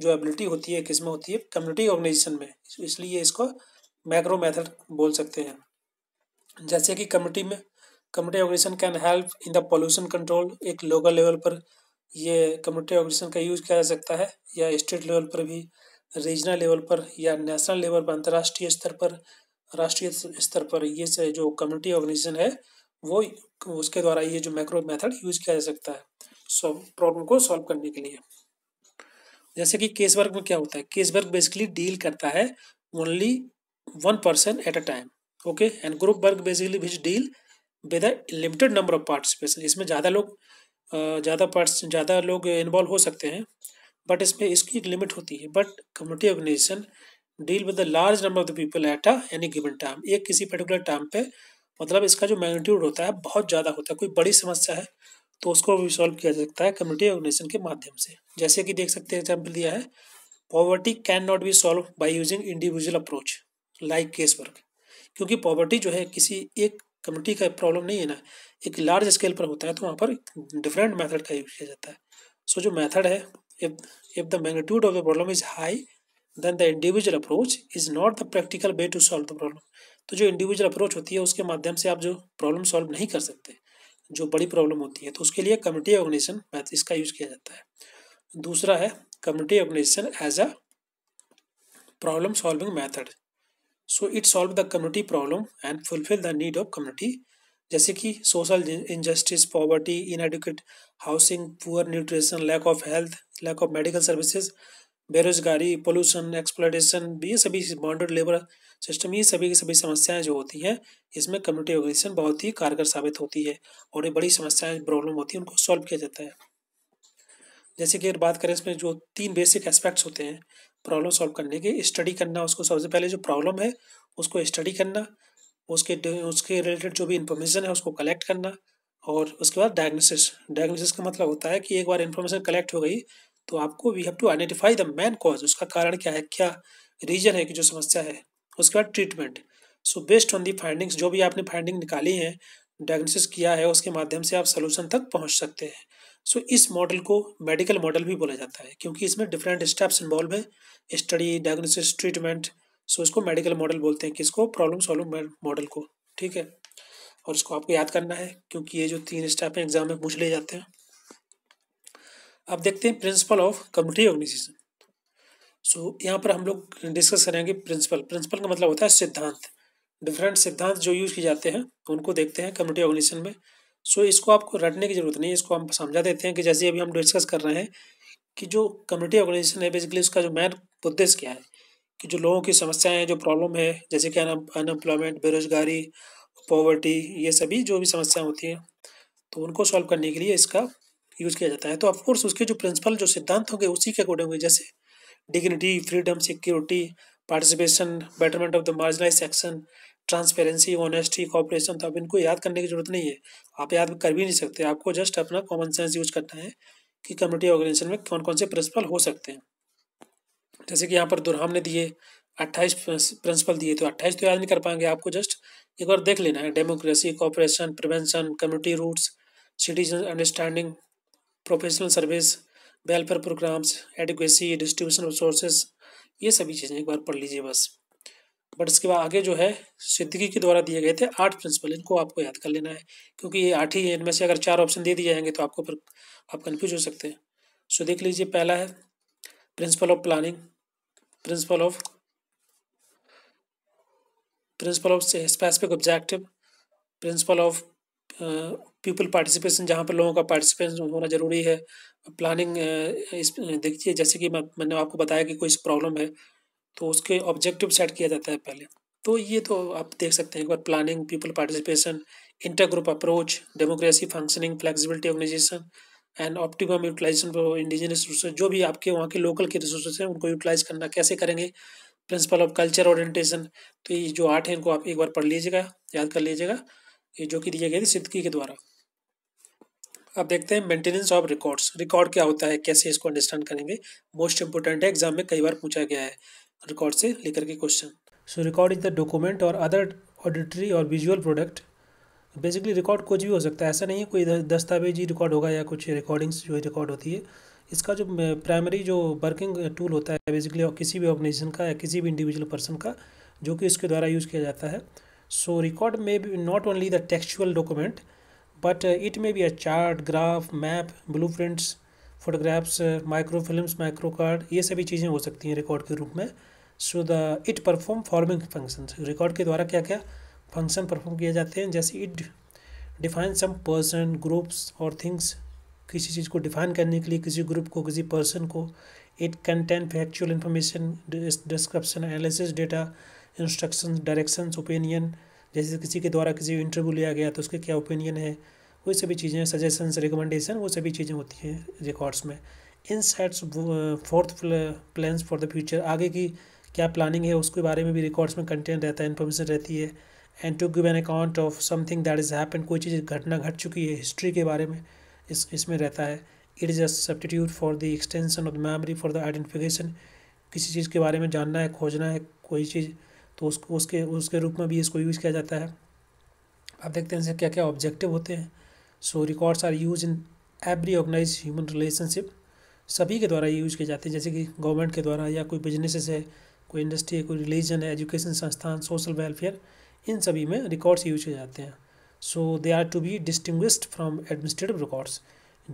[SPEAKER 1] जो एबिलिटी होती है किसमें होती है कम्युनिटी ऑर्गेनाइजेशन में इसलिए इसको मैक्रो मेथड बोल सकते हैं जैसे कि कम्युनिटी में community organisation can help in the pollution control एक लोकल लेवल पर ये कम्युनिटी ऑर्गेनाइजेशन का यूज किया जा सकता है या स्टेट लेवल पर भी रीजनल लेवल पर या नेशनल लेवल पर अंतर्राष्ट्रीय स्तर पर राष्ट्रीय स्तर पर ये से जो कम्युनिटी ऑर्गेनाइजेशन है वो उसके द्वारा ये जो मैक्रो मेथड यूज किया जा सकता है सो प्रॉब्लम को सॉल्व करने के लिए जैसे कि केस वर्क में क्या होता है केस वर्क बेसिकली डील करता है only one person at a time okay and group work basically which deal with limited number of participation इसमें ज़्यादा लोग ज़्यादा पार्ट ज़्यादा लोग इन्वॉल्व हो सकते हैं बट इसमें इसकी एक लिमिट होती है but community organisation deal with the large number of the people at a any given time एक किसी पर्टिकुलर टाइम पे मतलब इसका जो मैग्नीट्यूड होता है बहुत ज़्यादा होता है कोई बड़ी समस्या है तो उसको भी सॉल्व किया जा सकता है कम्युनिटी ऑर्गेनाइजेशन के माध्यम से जैसे कि देख सकते हैं एग्जाम्पल दिया है poverty can not be solve by using individual approach like case work क्योंकि पॉवर्टी जो है किसी एक कम्युनिटी का प्रॉब्लम नहीं है ना एक लार्ज स्केल पर होता है तो वहाँ पर डिफरेंट मैथड का यूज किया जाता है सो so, जो मैथड है if the magnitude of the problem is high then the individual approach is not the practical way to solve the problem तो जो इंडिविजुअल अप्रोच होती है उसके माध्यम से आप जो प्रॉब्लम सॉल्व नहीं कर सकते जो बड़ी प्रॉब्लम होती है तो उसके लिए कम्युनिटी ऑर्गेनाइजेशन मैथ इसका यूज किया जाता है दूसरा है community organisation as a problem solving method so it solve the community problem and fulfil the need of community जैसे कि social injustice poverty educate housing poor nutrition lack of health lack of medical services बेरोजगारी pollution exploitation ये सभी बाउंड्रेड labour system ये सभी की सभी समस्याएं जो होती हैं इसमें कम्युनिटी ऑर्गेनाइजेशन बहुत ही कारगर साबित होती है और ये बड़ी समस्याएं प्रॉब्लम होती है उनको सॉल्व किया जाता है जैसे कि अगर बात करें इसमें जो तीन बेसिक एस्पेक्ट्स होते हैं प्रॉब्लम सॉल्व करने की स्टडी करना उसको सबसे पहले जो प्रॉब्लम है उसको स्टडी करना उसके उसके रिलेटेड जो भी इंफॉर्मेशन है उसको कलेक्ट करना और उसके बाद डायग्नोसिस डायग्नोसिस का मतलब होता है कि एक बार इन्फॉर्मेशन कलेक्ट हो गई तो आपको we have to identify the main cause उसका कारण क्या है क्या रीजन है कि जो समस्या है उसके बाद treatment so based on the findings जो भी आपने फाइंडिंग निकाली है डायग्नोसिस किया है उसके माध्यम से आप सोल्यूशन तक पहुंच सकते हैं सो so, इस मॉडल को मेडिकल मॉडल भी बोला जाता है क्योंकि इसमें डिफरेंट स्टेप्स इन्वॉल्व है स्टडी डायग्नोसिस ट्रीटमेंट सो इसको मेडिकल मॉडल बोलते हैं किसको प्रॉब्लम सॉल्व मॉडल को ठीक है और इसको आपको याद करना है क्योंकि ये जो तीन स्टेप हैं एग्जाम में पूछ ले जाते हैं अब देखते हैं principle of community organisation so यहाँ पर हम लोग डिस्कस करेंगे प्रिंसिपल प्रिंसिपल का मतलब होता है सिद्धांत डिफरेंट सिद्धांत जो यूज किए जाते हैं उनको देखते हैं कम्युनिटी ऑर्गेनाइजेशन में सो so, इसको आपको रटने की ज़रूरत नहीं है इसको हम समझा देते हैं कि जैसे अभी हम डिस्कस कर रहे हैं कि जो कम्युनिटी ऑर्गेनाइजेशन है बेसिकली उसका जो मेन उद्देश्य क्या है कि जो लोगों की समस्याएं हैं जो प्रॉब्लम है जैसे कि अनएम्प्लॉयमेंट बेरोजगारी पॉवर्टी ये सभी जो भी समस्याएं होती हैं तो उनको सॉल्व करने के लिए इसका यूज़ किया जाता है तो ऑफकोर्स उसके जो प्रिंसिपल जो सिद्धांत होंगे उसी के अकॉर्डिंग होंगे जैसे dignity freedom security participation betterment of the marginalise section transparency honesty cooperation तो आप इनको याद करने की जरूरत नहीं है आप याद कर भी नहीं सकते आपको जस्ट अपना कॉमन सेंस यूज करना है कि कम्युनिटी ऑर्गेनाइजेशन में कौन कौन से प्रिंसिपल हो सकते हैं जैसे कि यहाँ पर दुर्हाम ने दिए अट्ठाईस प्रिंसिपल दिए तो अट्ठाईस तो याद नहीं कर पाएंगे आपको जस्ट एक बार देख लेना है democracy cooperation prevention community roots citizen understanding professional service welfare programmes advocacy distribution resources ये सभी चीज़ें एक बार पढ़ लीजिए बस बट इसके बाद आगे जो है सिद्दीकी के द्वारा दिए गए थे आठ प्रिंसिपल इनको आपको याद कर लेना है क्योंकि ये आठ ही है इनमें से अगर चार ऑप्शन दे दिए जाएंगे तो आपको फिर आप कन्फ्यूज हो सकते हैं सो देख लीजिए पहला है principle of planning principle of principle of specific objective principle of people participation जहाँ पर लोगों का पार्टिसिपेशन होना ज़रूरी है प्लानिंग uh, देखिए जैसे कि मैं मैंने आपको बताया कि कोई प्रॉब्लम है तो उसके ऑब्जेक्टिव सेट किया जाता है पहले तो ये तो आप देख सकते हैं एक बार planning people participation intergroup approach democracy functioning flexibility organisation and optimum utilisation for indigenous resource जो भी आपके वहाँ के लोकल के रिसोर्सेज हैं उनको यूटिलाइज करना कैसे करेंगे प्रिंसिपल ऑफ कल्चर ऑरिएटेशन तो ये जो आठ है इनको आप एक बार पढ़ लीजिएगा याद कर लीजिएगा ये जो कि दिए गए थे सिद्धकी के द्वारा अब देखते हैं मेंटेनेंस ऑफ रिकॉर्ड्स रिकॉर्ड क्या होता है कैसे इसको अंडरस्टैंड करेंगे मोस्ट इंपोर्टेंट है एग्जाम में कई बार पूछा गया है रिकॉर्ड से लेकर के question so record is the document और अदर ऑडिटरी और विजुअल प्रोडक्ट बेसिकली रिकॉर्ड कुछ भी हो सकता है ऐसा नहीं है कोई दस्तावेज ही रिकॉर्ड होगा या कुछ रिकॉर्डिंग्स जो रिकॉर्ड होती है इसका जो प्राइमरी जो वर्किंग टूल होता है बेसिकली किसी भी ऑर्गेनाइजेशन का या किसी भी इंडिविजुअल पर्सन का जो कि उसके द्वारा यूज़ किया जाता है so record may be not only the textual document but it may be a chart graph map blueprints photographs microfilm micro card ये सभी चीज़ें हो सकती हैं रिकॉर्ड के रूप में so the it perform forming function record के द्वारा क्या क्या फंक्शन परफॉर्म किए जाते हैं जैसे it define some person groups और थिंग्स किसी चीज़ को डिफाइन करने के लिए किसी ग्रुप को किसी पर्सन को it content factual information description analysis data instruction direction opinion जैसे किसी के द्वारा किसी इंटरव्यू लिया गया तो उसके क्या ओपिनियन है वही सभी चीज़ें सजेशंस रिकमेंडेशन वो सभी चीज़ें होती हैं रिकॉर्ड्स में in sites forth plans for the future आगे की क्या प्लानिंग है उसके बारे में भी रिकॉर्ड्स में कंटेंट रहता है इन्फॉर्मेशन रहती है and to give an account of something that is happen कोई चीज़ घटना घट चुकी है हिस्ट्री के बारे में इस इसमें रहता है it is a substitute for the extension of memory for the identification किसी चीज़ के बारे में जानना है खोजना है कोई चीज़ तो उसको उसके उसके रूप में भी इसको यूज़ किया जाता है आप देखते हैं इसे क्या क्या ऑब्जेक्टिव होते हैं so records are use in every organise human relationship सभी के द्वारा यूज किए जाते हैं जैसे कि गवर्नमेंट के द्वारा या कोई बिजनेसेस है कोई इंडस्ट्री है कोई रिलीजन है एजुकेशन संस्थान सोशल वेलफेयर इन सभी में रिकॉर्ड्स यूज किए जाते हैं so they are to be distinguished from administrative records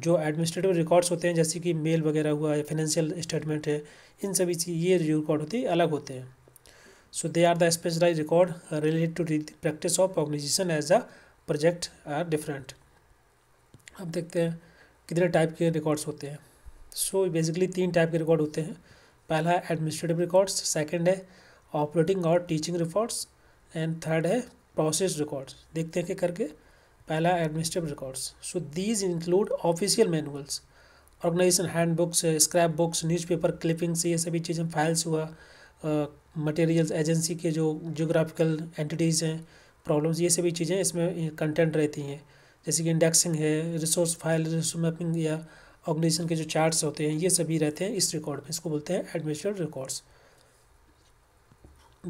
[SPEAKER 1] जो एडमिनिस्ट्रेटिव रिकॉर्ड्स होते हैं जैसे कि मेल वगैरह हुआ है फाइनेंशियल स्टेटमेंट है इन सभी चीज ये जो रिकॉर्ड होते हैं अलग होते हैं so they are the specialise record related to practice of organisation as a project are different अब देखते हैं कितने टाइप के रिकॉर्ड्स होते हैं सो so, बेसिकली तीन टाइप के रिकॉर्ड होते हैं पहला है एडमिनिस्ट्रेटिव रिकॉर्ड्स सेकंड है ऑपरेटिंग और टीचिंग रिकॉर्ड्स एंड थर्ड है प्रोसेस रिकॉर्ड्स देखते हैं कि करके पहला administrative records so these include official manuals organisation handbooks scrap books newspaper clippings ये सभी चीज़ें फाइल्स हुआ मटेरियल्स एजेंसी के जो जोग्राफिकल एंटिटीज़ हैं प्रॉब्लम्स ये सभी चीज़ें इसमें कंटेंट रहती हैं जैसे कि इंडेक्सिंग है रिसोर्स फाइल रिसोर्स मैपिंग या ऑर्गेनाइजेशन के जो चार्ट्स होते हैं ये सभी रहते हैं इस रिकॉर्ड में इसको बोलते हैं एडमिनिस्ट्रेटिव रिकॉर्ड्स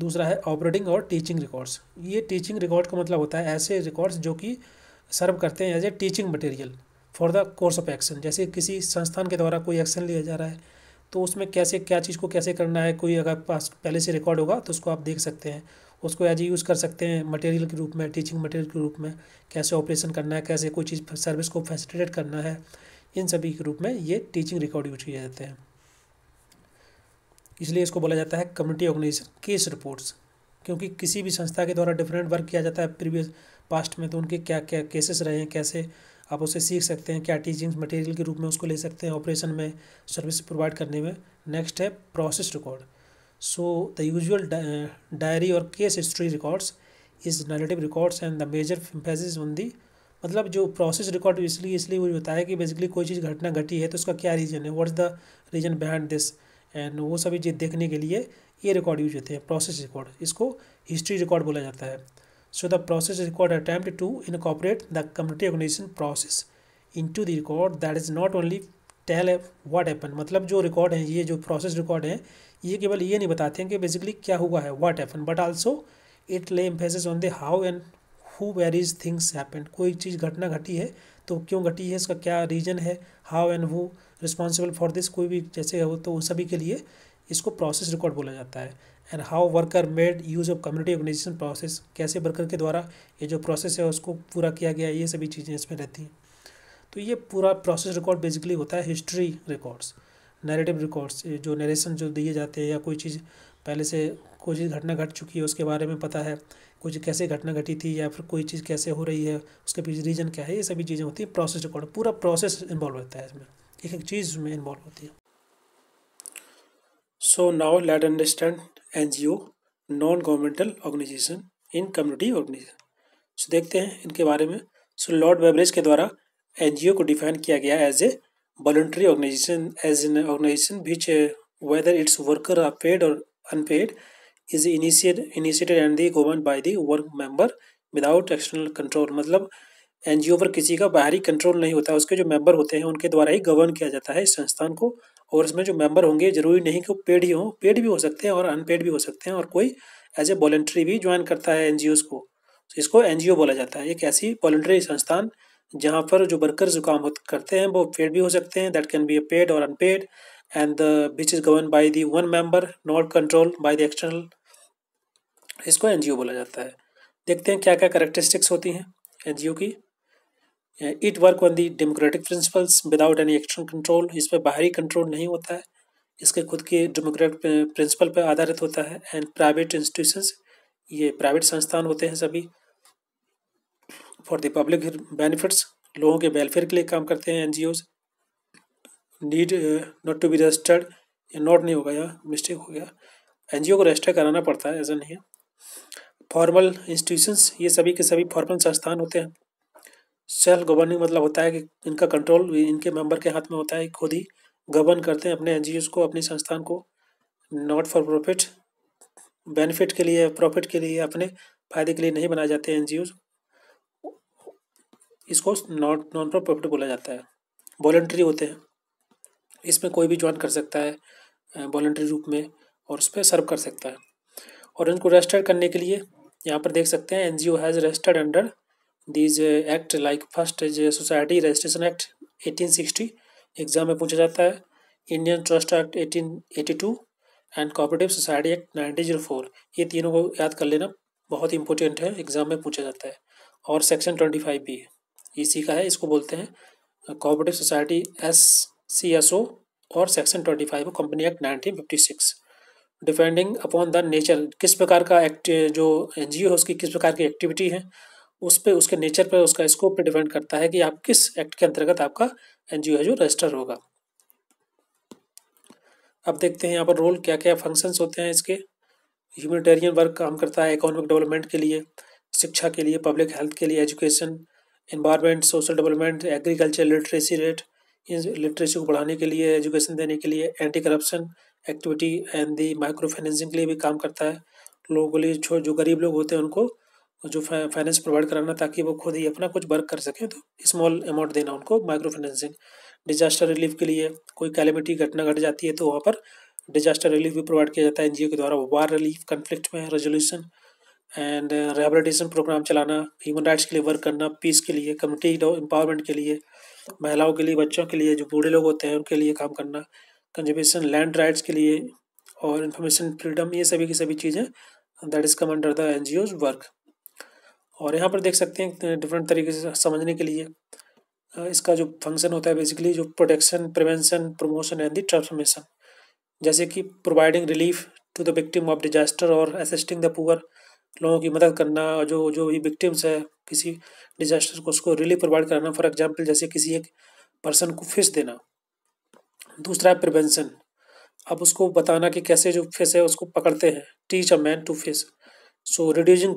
[SPEAKER 1] दूसरा है ऑपरेटिंग और टीचिंग रिकॉर्ड्स ये टीचिंग रिकॉर्ड का मतलब होता है ऐसे रिकॉर्ड्स जो कि सर्व करते हैं as a teaching material for the course of action जैसे किसी संस्थान के द्वारा कोई एक्शन लिया जा रहा है तो उसमें कैसे क्या चीज़ को कैसे करना है कोई अगर पास पहले से रिकॉर्ड होगा तो उसको आप देख सकते हैं उसको एज यूज़ कर सकते हैं मटेरियल के रूप में टीचिंग मटेरियल के रूप में कैसे ऑपरेशन करना है कैसे कोई चीज़ सर्विस को फैसिलिटेट करना है इन सभी के रूप में ये टीचिंग रिकॉर्ड यूज किए जाते हैं इसलिए इसको बोला जाता है कम्युनिटी ऑर्गेनाइजेशन केस रिपोर्ट्स क्योंकि किसी भी संस्था के द्वारा डिफरेंट वर्क किया जाता है प्रीवियस पास्ट में तो उनके क्या क्या केसेस रहे हैं कैसे आप उसे सीख सकते हैं क्या टीचिंग मटेरियल के रूप में उसको ले सकते हैं ऑपरेशन में सर्विस प्रोवाइड करने में नेक्स्ट है process record so the usual diary और case history records is narrative records and the major emphasis on the मतलब जो प्रोसेस रिकॉर्ड इसलिए इसलिए वो बताया कि बेसिकली कोई चीज़ घटना घटी है तो उसका क्या रीज़न है what is the reason behind this and वो सभी चीज़ देखने के लिए ये रिकॉर्ड यूज होते हैं प्रोसेस रिकॉर्ड इसको हिस्ट्री रिकॉर्ड बोला जाता है so the process record attempt to cooperate the community organization process into the record that is not only tell what happen मतलब जो रिकॉर्ड हैं ये जो प्रोसेस रिकॉर्ड हैं ये केवल ये नहीं बताते हैं कि बेसिकली क्या हुआ है what happen but also it lay emphasis on the how and who is things happened कोई चीज़ घटना घटी है तो क्यों घटी है इसका क्या रीज़न है how and who responsible for this कोई भी जैसे हो तो उन सभी के लिए इसको प्रोसेस रिकॉर्ड बोला जाता है and how worker made use of community organization process कैसे वर्कर के द्वारा ये जो प्रोसेस है उसको पूरा किया गया ये सभी चीज़ें इसमें रहती हैं तो ये पूरा प्रोसेस रिकॉर्ड बेसिकली होता है हिस्ट्री रिकॉर्ड्स नैरेटिव रिकॉर्ड्स जो नरेशन जो दिए जाते हैं या कोई चीज़ पहले से कोई चीज़ घटना घट चुकी है उसके बारे में पता है कुछ कैसे घटना घटी थी या फिर कोई चीज़ कैसे हो रही है उसके पीछे रीज़न क्या है ये सभी चीज़ें होती है प्रोसेस रिकॉर्ड पूरा प्रोसेस इन्वॉल्व रहता है इसमें एक एक चीज़ में इन्वॉल्व होती है so now let understand N G O non governmental organization in community organisation so देखते हैं इनके बारे में सो लॉर्ड बेबरेज के द्वारा एन जी ओ को डिफाइन किया गया as a voluntary organization as an organization which whether its worker are paid और unpaid is initiate initiated and the govern by the work member without external control मतलब NGO पर किसी का बाहरी control नहीं होता उसके जो मेंबर होते हैं उनके द्वारा ही गवर्न किया जाता है इस संस्थान को और इसमें जो मेंबर होंगे जरूरी नहीं कि वो पेड ही हों पेड भी हो सकते हैं और अनपेड भी हो सकते हैं और कोई एज ए वॉलेंट्री भी ज्वाइन करता है एन को तो इसको एन बोला जाता है एक ऐसी वॉलेंट्री संस्थान जहाँ पर जो वर्कर्स जो काम करते हैं वो पेड भी हो सकते हैं that can be a paid और unpaid and the which is governed by the one member not controlled by the external इसको एन जी ओ बोला जाता है देखते हैं क्या क्या करेक्टरिस्टिक्स होती हैं एन जी ओ की it work on the democratic principles without any external control इस पर बाहरी कंट्रोल नहीं होता है इसके खुद के डेमोक्रेटिक प्रिंसिपल पर आधारित होता है एंड प्राइवेट इंस्टीट्यूशंस ये प्राइवेट संस्थान होते हैं सभी फॉर द पब्लिक बेनिफिट्स लोगों के वेलफेयर के लिए काम करते हैं N G Os need not to be registered या नॉट नहीं होगा या मिस्टेक हो गया एन को रजिस्टर कराना पड़ता है ऐसा नहीं है फॉर्मल इंस्टीट्यूशंस ये सभी के सभी फॉर्मल संस्थान होते हैं सेल्फ गवर्निंग मतलब होता है कि इनका कंट्रोल इनके मेंबर के हाथ में होता है खुद ही गवर्न करते हैं अपने एन को अपने संस्थान को नॉट फॉर प्रॉफिट बेनिफिट के लिए प्रॉफिट के लिए अपने फायदे के लिए नहीं बनाए जाते एन इसको नॉट नॉन प्रॉफिट बोला जाता है वॉलेंट्री होते हैं इसमें कोई भी ज्वाइन कर सकता है वॉल्ट्री रूप में और उस पर सर्व कर सकता है और इनको रजिस्टर्ड करने के लिए यहाँ पर देख सकते हैं N G O has registered under these act like first is society registration act 1860 exam में पूछा जाता है Indian trust act 1882 and cooperative society act 1904 ये तीनों को याद कर लेना बहुत इंपॉर्टेंट है एग्जाम में पूछा जाता है और सेक्शन ट्वेंटी फाइव बी इसी का है इसको बोलते हैं cooperative society S C S O और section twenty five company act nineteen fifty six depending upon the nature किस प्रकार का एक्ट जो एन जी ओ है उसकी किस प्रकार की एक्टिविटी है उस पर उसके नेचर पर उसका स्कोप पर डिपेंड करता है कि आप किस एक्ट के अंतर्गत आपका एन जी ओ है जो रजिस्टर होगा अब देखते हैं यहाँ पर रोल क्या क्या फंक्शंस होते हैं इसके ह्यूमिटेरियन वर्क काम करता है इकोनॉमिक डेवलपमेंट के लिए शिक्षा के लिए पब्लिक हेल्थ के लिए education environment social development agriculture literacy rate literacy को बढ़ाने के लिए एजुकेशन देने के लिए anti corruption activity and the micro financing के लिए भी काम करता है लोगों के लिए जो जो गरीब लोग होते हैं उनको जो फाइनेंस प्रोवाइड कराना ताकि वो खुद ही अपना कुछ वर्क कर सकें तो स्मॉल अमाउंट देना उनको माइक्रो फाइनेंसिंग डिजास्टर रिलीफ के लिए कोई कैलिमिटी घटना घट गट जाती है तो वहाँ पर डिजास्टर रिलीफ भी प्रोवाइड किया जाता है एनजीओ के द्वारा वार रिलीफ कन्फ्लिक्ट में रेजोल्यूशन एंड रिहेबिलिटेशन प्रोग्राम चलाना ह्यूमन राइट्स के लिए वर्क करना पीस के लिए कम्युनिटी एम्पावरमेंट के लिए महिलाओं के लिए बच्चों के लिए जो बूढ़े लोग होते हैं उनके लिए काम करना कंजर्वेशन लैंड राइट्स के लिए और इन्फॉर्मेशन फ्रीडम ये सभी की सभी चीज़ें that is come under the N G Os work और यहाँ पर देख सकते हैं डिफरेंट तरीके से समझने के लिए इसका जो फंक्शन होता है बेसिकली जो protection prevention promotion and the transformation जैसे कि providing relief to the victim of disaster और असिस्टिंग द पुअर लोगों की मदद करना जो जो भी विक्टिम्स है किसी डिजास्टर को उसको रिलीफ प्रोवाइड कराना फॉर एग्जाम्पल जैसे किसी एक पर्सन को फिश देना दूसरा है प्रिवेंशन अब उसको बताना कि कैसे जो फिश है उसको पकड़ते हैं teach a man to fish so reducing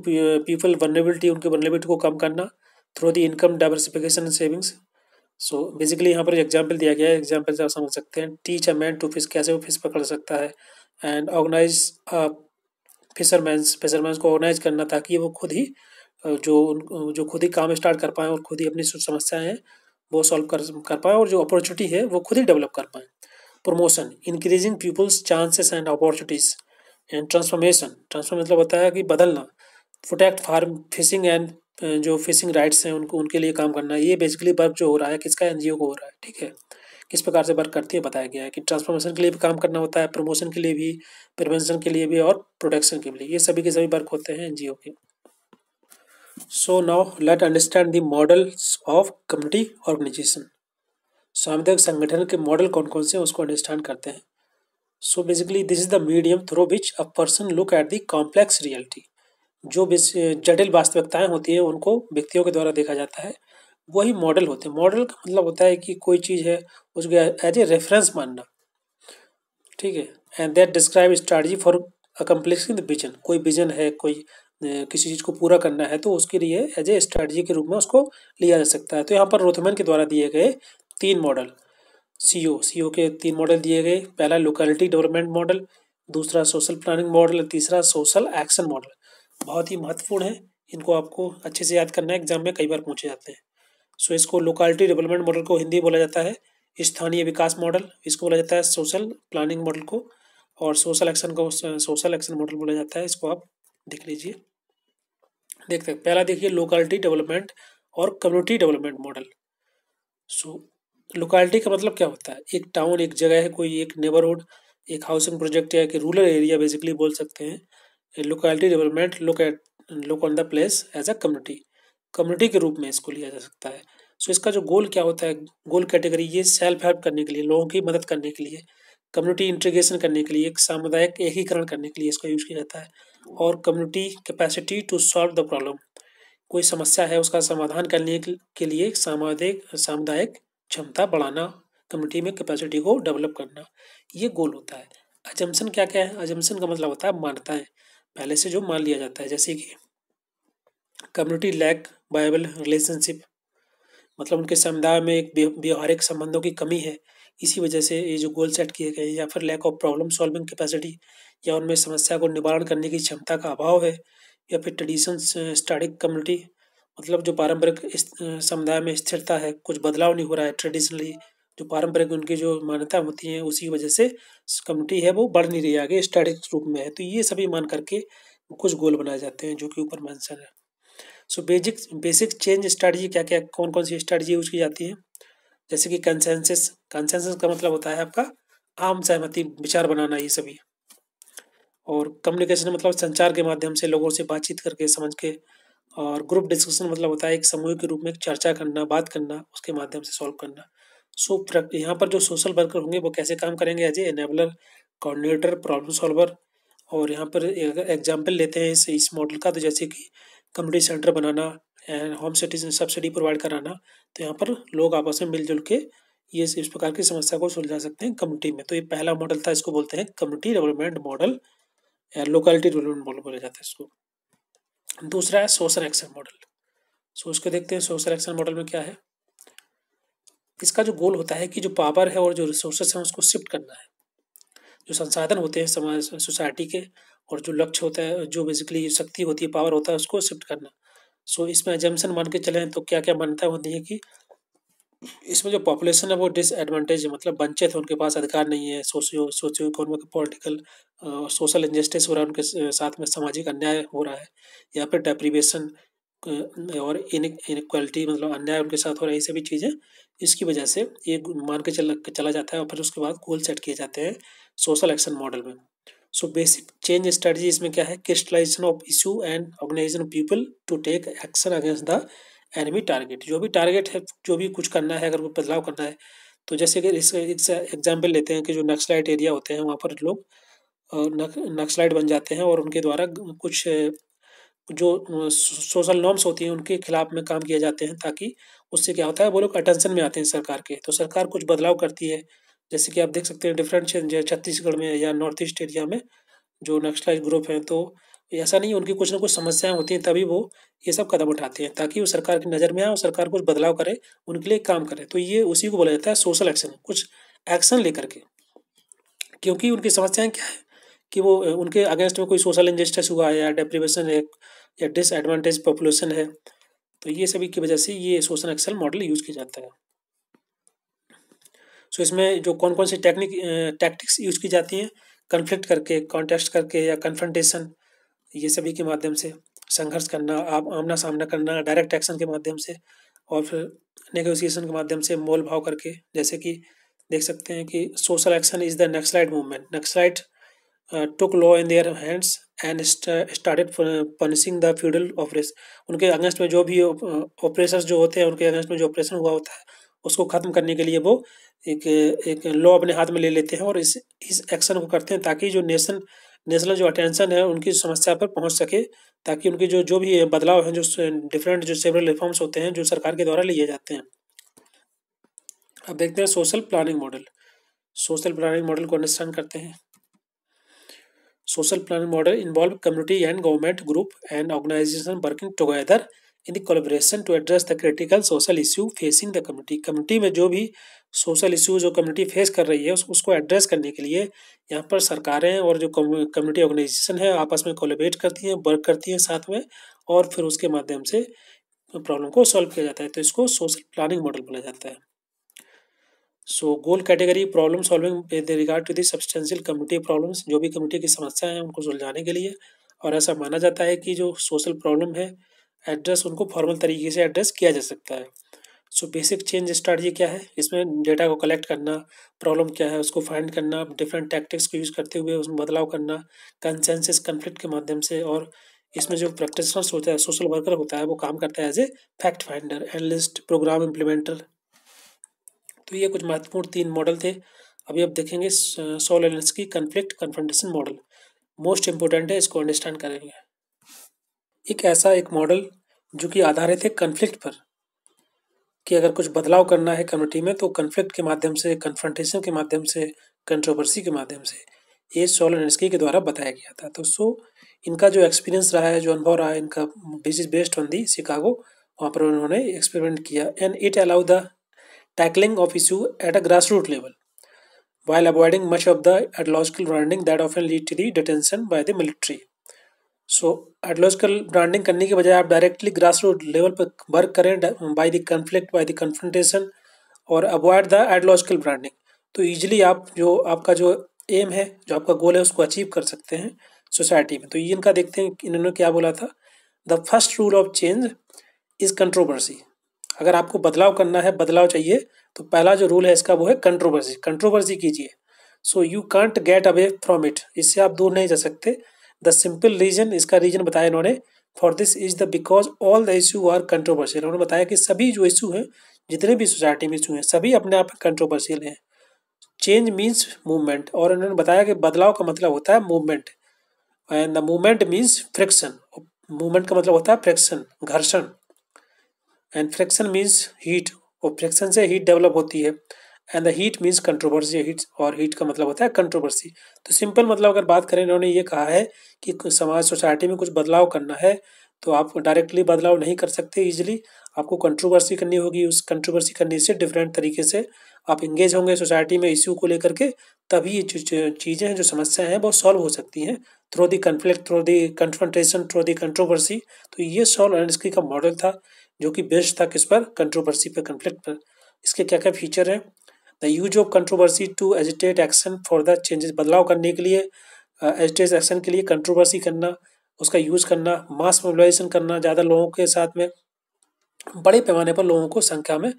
[SPEAKER 1] people vulnerability उनकी वर्नेबिलिटी को कम करना through the income diversification and savings so basically यहाँ पर एग्जाम्पल दिया गया है एग्जाम्पल से आप समझ सकते हैं teach a man to fish कैसे वो फिश पकड़ सकता है एंड ऑर्गेनाइज फिशरमैन फिशरमैन को ऑर्गेनाइज करना ताकि वो खुद ही जो जो खुद ही काम स्टार्ट कर पाएँ और खुद ही अपनी समस्याएँ हैं वो सॉल्व कर कर पाएँ और जो अपॉर्चुनिटी है वो खुद ही डेवलप कर पाएँ promotion increasing people's chances and opportunities and transformation transform मतलब होता है कि बदलना प्रोटेक्ट फार्म फिशिंग एंड जो फिशिंग राइट्स हैं उनको उनके लिए काम करना ये बेसिकली वर्क जो हो रहा है किसका एन को हो रहा है ठीक है किस प्रकार से वर्क करती है बताया गया है कि ट्रांसफॉर्मेशन के लिए भी काम करना होता है प्रमोशन के लिए भी प्रिवेंशन के लिए भी और प्रोटेक्शन के लिए ये सभी के सभी वर्क होते हैं एन के So now let understand the models of community organization. सामुदायिक संगठन के मॉडल कौन कौन से हैं उसको अंडरस्टैंड करते हैं so basically this is the medium through which a person look at the complex reality जो जटिल वास्तविकताएं होती हैं उनको व्यक्तियों के द्वारा देखा जाता है वही मॉडल होते हैं मॉडल का मतलब होता है कि कोई चीज़ है उसको एज ए रेफरेंस मानना ठीक है and that describe strategy for accomplishing the vision कोई विजन है कोई किसी चीज़ को पूरा करना है तो उसके लिए एज ए स्ट्रैटी के रूप में उसको लिया जा सकता है तो यहाँ पर रोथमैन के द्वारा दिए गए तीन मॉडल सी ओ सी ओ के तीन मॉडल दिए गए पहला लोकेलिटी डेवलपमेंट मॉडल दूसरा सोशल प्लानिंग मॉडल तीसरा सोशल एक्शन मॉडल बहुत ही महत्वपूर्ण है इनको आपको अच्छे से याद करना है एग्जाम में कई बार पूछे जाते हैं सो इसको लोकेलिटी डेवलपमेंट मॉडल को हिंदी बोला जाता है स्थानीय विकास मॉडल इसको बोला जाता है सोशल प्लानिंग मॉडल को और सोशल एक्शन को सोशल एक्शन मॉडल बोला जाता है इसको आप देख लीजिए देख सकते पहला देखिए लोकलिटी डेवलपमेंट और community development model so locality का मतलब क्या होता है एक टाउन एक जगह है कोई एक नेबरहुड एक हाउसिंग प्रोजेक्ट या कि रूरल एरिया बेसिकली बोल सकते हैं लोकलिटी डेवलपमेंट लोक look on the place as a community community के रूप में इसको लिया जा सकता है सो so, इसका जो गोल क्या होता है गोल कैटेगरी ये सेल्फ हेल्प करने के लिए लोगों की मदद करने के लिए कम्युनिटी इंटीग्रेशन करने के लिए एक सामुदायिक एकीकरण करने के लिए इसको यूज किया जाता है और community capacity to solve the problem कोई समस्या है उसका समाधान करने के लिए सामुदायिक सामुदायिक क्षमता बढ़ाना कम्युनिटी में कैपेसिटी को डेवलप करना ये गोल होता है अजम्पन क्या क्या है अजम्पन का मतलब होता है मानता है पहले से जो मान लिया जाता है जैसे कि कम्युनिटी लैक बाइबल रिलेशनशिप मतलब उनके समुदाय में एक व्यवहारिक संबंधों की कमी है इसी वजह से ये जो गोल सेट किए गए हैं या फिर lack of problem solving capacity या उनमें समस्या को निवारण करने की क्षमता का अभाव है या फिर ट्रेडिशन स्टैटिक कम्युनिटी मतलब जो पारंपरिक समुदाय में स्थिरता है कुछ बदलाव नहीं हो रहा है ट्रेडिशनली जो पारंपरिक उनकी जो मान्यता होती है उसी की वजह से कम्युनिटी है वो बढ़ नहीं रही आगे स्टैटिक रूप में है तो ये सभी मान करके कुछ गोल बनाए जाते हैं जो कि ऊपर मैंसन है so basic basic change strategy क्या क्या कौन कौन सी स्ट्रैटी यूज की जाती है जैसे कि कंसेंसस कंसेंसस का मतलब होता है आपका आम सहमति विचार बनाना ये सभी और कम्युनिकेशन मतलब संचार के माध्यम से लोगों से बातचीत करके समझ के और ग्रुप डिस्कशन मतलब होता है एक समूह के रूप में चर्चा करना बात करना उसके माध्यम से सॉल्व करना सो so, यहाँ पर जो सोशल वर्कर होंगे वो कैसे काम करेंगे as a enabler coordinator problem solver और यहाँ पर एग्जाम्पल लेते हैं इस इस मॉडल का तो जैसे कि कम्युनिटी सेंटर बनाना and home citizen subsidy provide कराना तो यहाँ पर लोग आपस में मिलजुल के ये इस प्रकार की समस्या को सुलझा सकते हैं कम्युनिटी में तो ये पहला मॉडल था इसको बोलते हैं कम्युनिटी डेवलपमेंट मॉडल या लोकेलिटी रिलेवेंट मॉडल बोला जाता है इसको दूसरा है सोशल एक्शन मॉडल सो उसको देखते हैं सोशल एक्शन मॉडल में क्या है इसका जो गोल होता है कि जो पावर है और जो रिसोर्सेस हैं उसको शिफ्ट करना है जो संसाधन होते हैं समाज सोसाइटी के और जो लक्ष्य होता है जो बेसिकली शक्ति होती है पावर होता है उसको शिफ्ट करना सो so, इसमें एजम्सन मान के चले तो क्या क्या मानता है होती है कि इसमें जो पॉपुलेशन है वो डिसएडवांटेज मतलब वंचित है उनके पास अधिकार नहीं है सोशियो सोशियो इकोनॉमिक पॉलिटिकल और सोशल इंजस्टिस हो रहा है उनके साथ में सामाजिक अन्याय हो रहा है या फिर डेप्रीवेशन और इन इनक्वालिटी मतलब अन्याय उनके साथ हो रहा है ये सभी चीज़ें इसकी वजह से ये मान के चला चला जाता है और फिर उसके बाद गोल सेट किए जाते हैं सोशल एक्शन मॉडल में सो बेसिक चेंज स्ट्रेटजी इसमें क्या है crystallization of issue and organization of people to take action against the enemy target जो भी टारगेट है जो भी कुछ करना है अगर वो बदलाव करना है तो जैसे कि इस एग्जाम्पल लेते हैं कि जो नक्सलाइट एरिया होते हैं वहाँ पर लोग नक्सलाइट बन जाते हैं और उनके द्वारा कुछ जो सोशल नॉर्म्स होती हैं उनके खिलाफ में काम किए जाते हैं ताकि उससे क्या होता है वो लोग अटेंशन में आते हैं सरकार के तो सरकार कुछ बदलाव करती है जैसे कि आप देख सकते हैं डिफरेंट छत्तीसगढ़ में या नॉर्थ ईस्ट एरिया में जो नक्सलाइज ग्रुप हैं तो ऐसा नहीं उनकी कुछ ना कुछ समस्याएं होती हैं तभी वो ये सब कदम उठाते हैं ताकि वो सरकार की नज़र में आए और सरकार कुछ बदलाव करे उनके लिए काम करे तो ये उसी को बोला जाता है सोशल एक्शन कुछ एक्शन लेकर के क्योंकि उनकी समस्याएं क्या है कि वो उनके अगेंस्ट में कोई सोशल इंजस्टिस हुआ है या डिप्रिवेशन है या डिसएडवांटेज पॉपुलेशन है तो ये सभी की वजह से ये सोशल एक्शन मॉडल यूज़ किया जाता है सो तो so, इसमें जो कौन कौन सी टेक्निक टैक्टिक्स यूज की जाती हैं कन्फ्लिक्ट करके कॉन्टेस्ट करके या कन्फ्रंटेशन ये सभी के माध्यम से संघर्ष करना आप आमना सामना करना डायरेक्ट एक्शन के माध्यम से और फिर नेगोशिएशन के माध्यम से मोल भाव करके जैसे कि देख सकते हैं कि social action is the Naxalite movement Naxalite took law in their hands and started punishing the feudal operation उनके अगेंस्ट में जो भी ऑपरेशन uh, जो होते हैं उनके अगेंस्ट में जो ऑपरेशन हुआ होता है उसको ख़त्म करने के लिए वो एक एक लॉ अपने हाथ में ले लेते हैं और इस इस एक्शन को करते हैं ताकि जो नेशन नेशनल जो अटेंशन है उनकी समस्या पर पहुंच सके ताकि उनके जो जो भी बदलाव हैं जो डिफरेंट जो सेवरल रिफॉर्म्स होते हैं जो सरकार के द्वारा लिए जाते हैं अब देखते हैं social planning model social planning model को अंडरस्टैंड करते हैं social planning model involve community and government group and organization working together in the to address the critical social issue facing the community community में जो भी social issue जो community face कर रही है उस, उसको एड्रेस करने के लिए यहाँ पर सरकारें और जो कम्युनिटी ऑर्गेनाइजेशन है आपस में कोलेबरेट करती हैं वर्क करती हैं साथ में और फिर उसके माध्यम से प्रॉब्लम को सॉल्व किया जाता है तो इसको सोशल प्लानिंग मॉडल बोला जाता है so goal category problem solving with regard to the substantial community problems जो भी कम्युनिटी की समस्याएं हैं उनको सुलझाने के लिए और ऐसा माना जाता है कि जो सोशल प्रॉब्लम है एड्रेस उनको फॉर्मल तरीके से एड्रेस किया जा सकता है सो बेसिक चेंज स्ट्रैटेजी क्या है इसमें डेटा को कलेक्ट करना प्रॉब्लम क्या है उसको फाइंड करना डिफरेंट टैक्टिक्स को यूज़ करते हुए उसमें बदलाव करना कंसेंसिस कन्फ्लिक्ट के माध्यम से और इसमें जो प्रैक्टिसनर्स होता है सोशल वर्कर होता है वो काम करता है as a fact finder analyst program implementer तो ये कुछ महत्वपूर्ण तीन मॉडल थे अभी आप देखेंगे सोल एनलिस की conflict confrontation model most important है इसको अंडरस्टैंड करेंगे एक ऐसा एक मॉडल जो कि आधारित है कन्फ्लिक्ट पर कि अगर कुछ बदलाव करना है कम्युनिटी में तो कन्फ्लिक्ट के माध्यम से कन्फ्रंटेशन के माध्यम से कंट्रोवर्सी के माध्यम से ये सोलनस्की के द्वारा बताया गया था तो सो इनका जो एक्सपीरियंस रहा है जो अनुभव रहा है इनका base is based on the Chicago वहाँ पर उन्होंने एक्सपेरिमेंट किया and it allow the tackling of issue at a grass root level avoiding much of the ideological ideological that often lead to the detention by the military so ideological branding करने के बजाय आप directly grass root level पर work करें by the conflict by the confrontation और avoid the ideological branding तो easily आप जो आपका जो एम है जो आपका गोल है उसको अचीव कर सकते हैं सोसाइटी में तो ये इनका देखते हैं इन्होंने क्या बोला था the first rule of change is controversy अगर आपको बदलाव करना है बदलाव चाहिए तो पहला जो रूल है इसका वो है कंट्रोवर्सी कंट्रोवर्सी कीजिए so you can't get away from it इससे आप दूर नहीं जा सकते द सिंपल रीजन इसका रीजन बताया इन्होंने for this is the because all the issue are controversial उन्होंने बताया कि सभी जो इशू हैं जितने भी सोसाइटी में इशू हैं सभी अपने आप में कंट्रोवर्शियल हैं चेंज मीन्स मूवमेंट और इन्होंने बताया कि बदलाव का मतलब होता है movement and the movement means friction movement का मतलब होता है फ्रिक्शन घर्षण एंड फ्रिक्शन मीन्स हीट और फ्रिक्शन से हीट डेवलप होती है and the heat means controversy heat और हीट का मतलब होता है कंट्रोवर्सी तो सिंपल मतलब अगर बात करें इन्होंने ये कहा है कि समाज सोसाइटी में कुछ बदलाव करना है तो आप डायरेक्टली बदलाव नहीं कर सकते ईजिली आपको कंट्रोवर्सी करनी होगी उस कंट्रोवर्सी करने से डिफरेंट तरीके से आप इंगेज होंगे सोसाइटी में इश्यू को लेकर के तभी ये चीज़ें हैं जो समस्याएं हैं वो सॉल्व हो सकती हैं through the conflict through the confrontation through the controversy तो ये सॉल्व एंडस्की का मॉडल था जो कि बेस्ट था किस पर कंट्रोवर्सी पर कन्फ्लिक्ट इसके क्या क्या फीचर हैं the use of controversy to agitate action for the changes बदलाव करने के लिए एजिटेट एक्शन के लिए कंट्रोवर्सी करना उसका यूज करना मास मोबिलाइजेशन करना ज़्यादा लोगों के साथ में बड़े पैमाने पर लोगों को संख्या में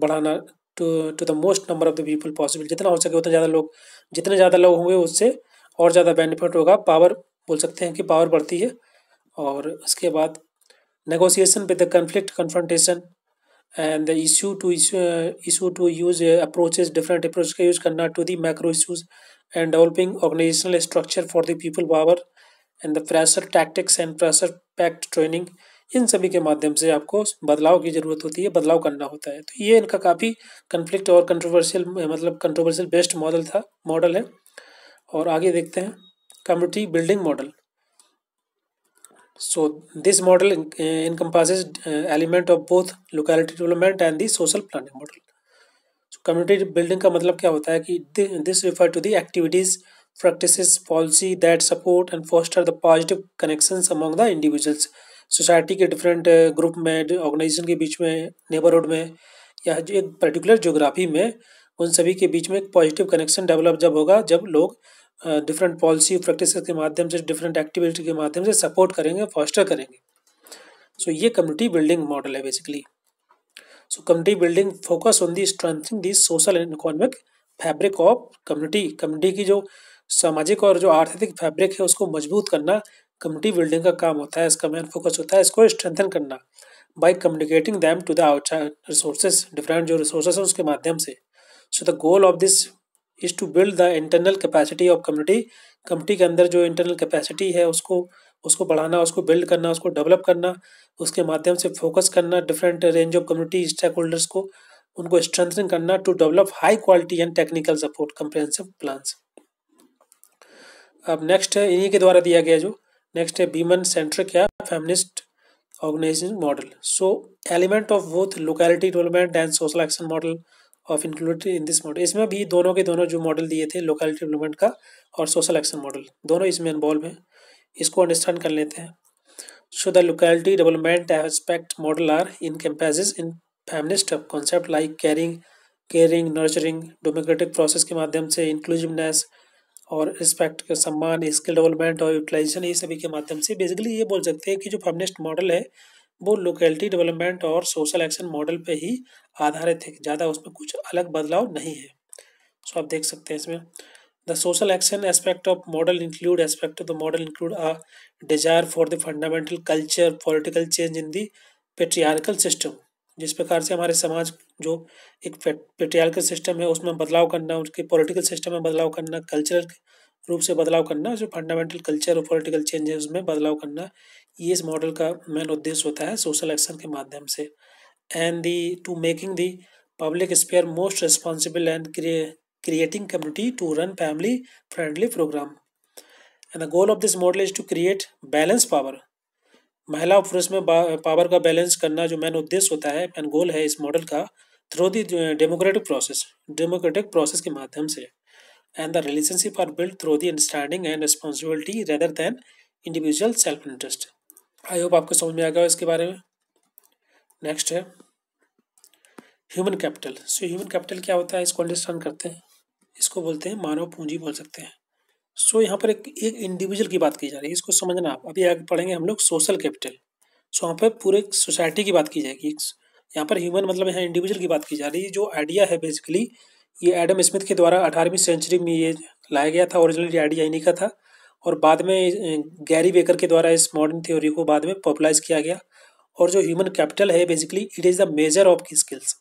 [SPEAKER 1] बढ़ाना to to the most number of the people possible जितना हो सके उतना ज़्यादा लोग जितने ज़्यादा लोग होंगे उससे और ज़्यादा बेनिफिट होगा पावर बोल सकते हैं कि पावर बढ़ती है और उसके बाद negotiation with the conflict confrontation and the issue to issue uh, issue to use uh, approaches different approaches का use करना to the macro issues and developing organizational structure for the people power and the pressure tactics and pressure packed training इन सभी के माध्यम से आपको बदलाव की ज़रूरत होती है बदलाव करना होता है तो ये इनका काफ़ी कन्फ्लिक्ट और कंट्रोवर्शियल मतलब कंट्रोवर्शियल बेस्ड मॉडल था मॉडल है और आगे देखते हैं community building model So this model uh, encompasses uh, element of both locality development and the social planning model. So community building ka matlab kya hota hai ki this refer to the activities, practices, policy that support and foster the positive connections among the individuals. सोसाइटी के different group में organization के बीच में neighbourhood में या एक particular geography में उन सभी के बीच में एक पॉजिटिव कनेक्शन डेवलप जब होगा जब लोग डिफरेंट पॉलिसी प्रैक्टिस के माध्यम से डिफरेंट एक्टिविटी के माध्यम से सपोर्ट करेंगे फॉस्टर करेंगे सो so, ये कम्युनिटी बिल्डिंग मॉडल है basically so community building focus on the strengthening the social and economic fabric of community community की जो सामाजिक और जो आर्थिक फैब्रिक है उसको मजबूत करना कम्युनिटी बिल्डिंग का काम होता है इसका मेन फोकस होता है इसको स्ट्रेंथन करना by communicating them to the outside resources different जो रिसोर्सेज हैं उसके माध्यम से so the goal of this is to build the internal capacity of community community के अंदर जो इंटरनल कैपेसिटी है उसको उसको बढ़ाना उसको बिल्ड करना उसको डेवलप करना उसके माध्यम से फोकस करना different range of community stakeholders को उनको स्ट्रेंथनिंग करना to develop high quality and technical support comprehensive plans अब नेक्स्ट है इन्हीं के द्वारा दिया गया जो नेक्स्ट है बीमन सेंटर क्या feminist organisation model so element of both locality development and social action model of include in this model इसमें भी दोनों के दोनों जो मॉडल दिए थे लोकल डेवलपमेंट का और सोशल एक्शन मॉडल दोनों इसमें इन्वॉल्व हैं इसको अंडरस्टैंड कर लेते हैं so the locality development aspect model are in campaigns in feminist concept like caring caring nurturing democratic process के माध्यम से इंक्लूसिवनेस और रिस्पेक्ट का सम्मान स्किल डेवलपमेंट और यूटिलाइजेशन ये सभी के माध्यम से बेसिकली ये बोल सकते हैं कि जो फेमनिस्ट मॉडल है वो लोकेलिटी डेवलपमेंट और सोशल एक्शन मॉडल पे ही आधारित है ज़्यादा उसमें कुछ अलग बदलाव नहीं है सो आप देख सकते हैं इसमें the social action aspect of model include aspect of the model include a desire for the fundamental culture political change in the patriarchal system जिस प्रकार से हमारे समाज जो एक पेट्रियारिकल सिस्टम है उसमें बदलाव करना उसके पॉलिटिकल सिस्टम में बदलाव करना कल्चरल रूप से बदलाव करना जो फंडामेंटल कल्चर और पॉलिटिकल चेंज है उसमें बदलाव करना ये इस मॉडल का मेन उद्देश्य होता है सोशल एक्शन के माध्यम से and the to making the public sphere most responsible and cre creating community to run family friendly program and the goal of this model is to create balance power महिला और पुरुष में power का balance करना जो main उद्देश्य होता है मेन गोल है इस मॉडल का through the democratic process democratic process के माध्यम से and the relationship are build through the understanding and responsibility rather than individual self interest I hope आपको समझ में आ गया इसके बारे में नेक्स्ट है human capital so human capital क्या होता है इसको अंडरस्टैंड करते हैं इसको बोलते हैं मानव पूंजी बोल सकते हैं सो so, यहाँ पर एक एक इंडिविजुअल की बात की जा रही है इसको समझना आप अभी आगे पढ़ेंगे हम लोग सोशल कैपिटल सो यहाँ पर पूरे सोसाइटी की बात की जाएगी यहाँ पर ह्यूमन मतलब यहाँ इंडिविजुअल की बात की जा रही है जो आइडिया है बेसिकली ये एडम स्मिथ के द्वारा अठारहवीं सेंचुरी में ये लाया गया था ओरिजिनली आइडिया इन्हीं का था और बाद में गैरी बेकर के द्वारा इस मॉडर्न थ्योरी को बाद में पॉपुलाइज किया गया और जो ह्यूमन कैपिटल है basically it is the measure of की skills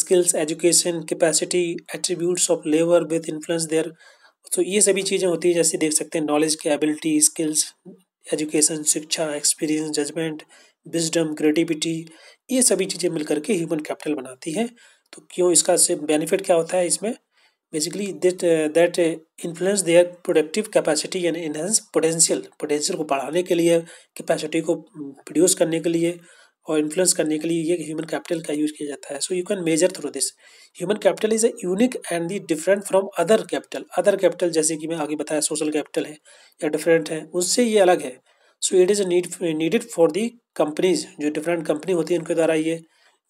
[SPEAKER 1] skills education capacity attributes of labour with influence their तो ये सभी चीज़ें होती है जैसे देख सकते हैं नॉलेज की एबिलिटी स्किल्स एजुकेशन शिक्षा एक्सपीरियंस जजमेंट विजडम क्रिएटिविटी ये सभी चीज़ें मिलकर के ह्यूमन कैपिटल बनाती है तो क्यों इसका से बेनिफिट क्या होता है इसमें basically that that influence their productive capacity and enhance potential potential को बढ़ाने के लिए कैपेसिटी को प्रोड्यूस mm, करने के लिए और इन्फ्लुएंस करने के लिए ये ह्यूमन कैपिटल का यूज किया जाता है so you can measure through this human capital is a unique and the different from other capital other capital जैसे कि मैं आगे बताया सोशल कैपिटल है या डिफरेंट है उससे ये अलग है so it is need needed for the companies जो डिफरेंट कंपनी होती है उनके द्वारा ये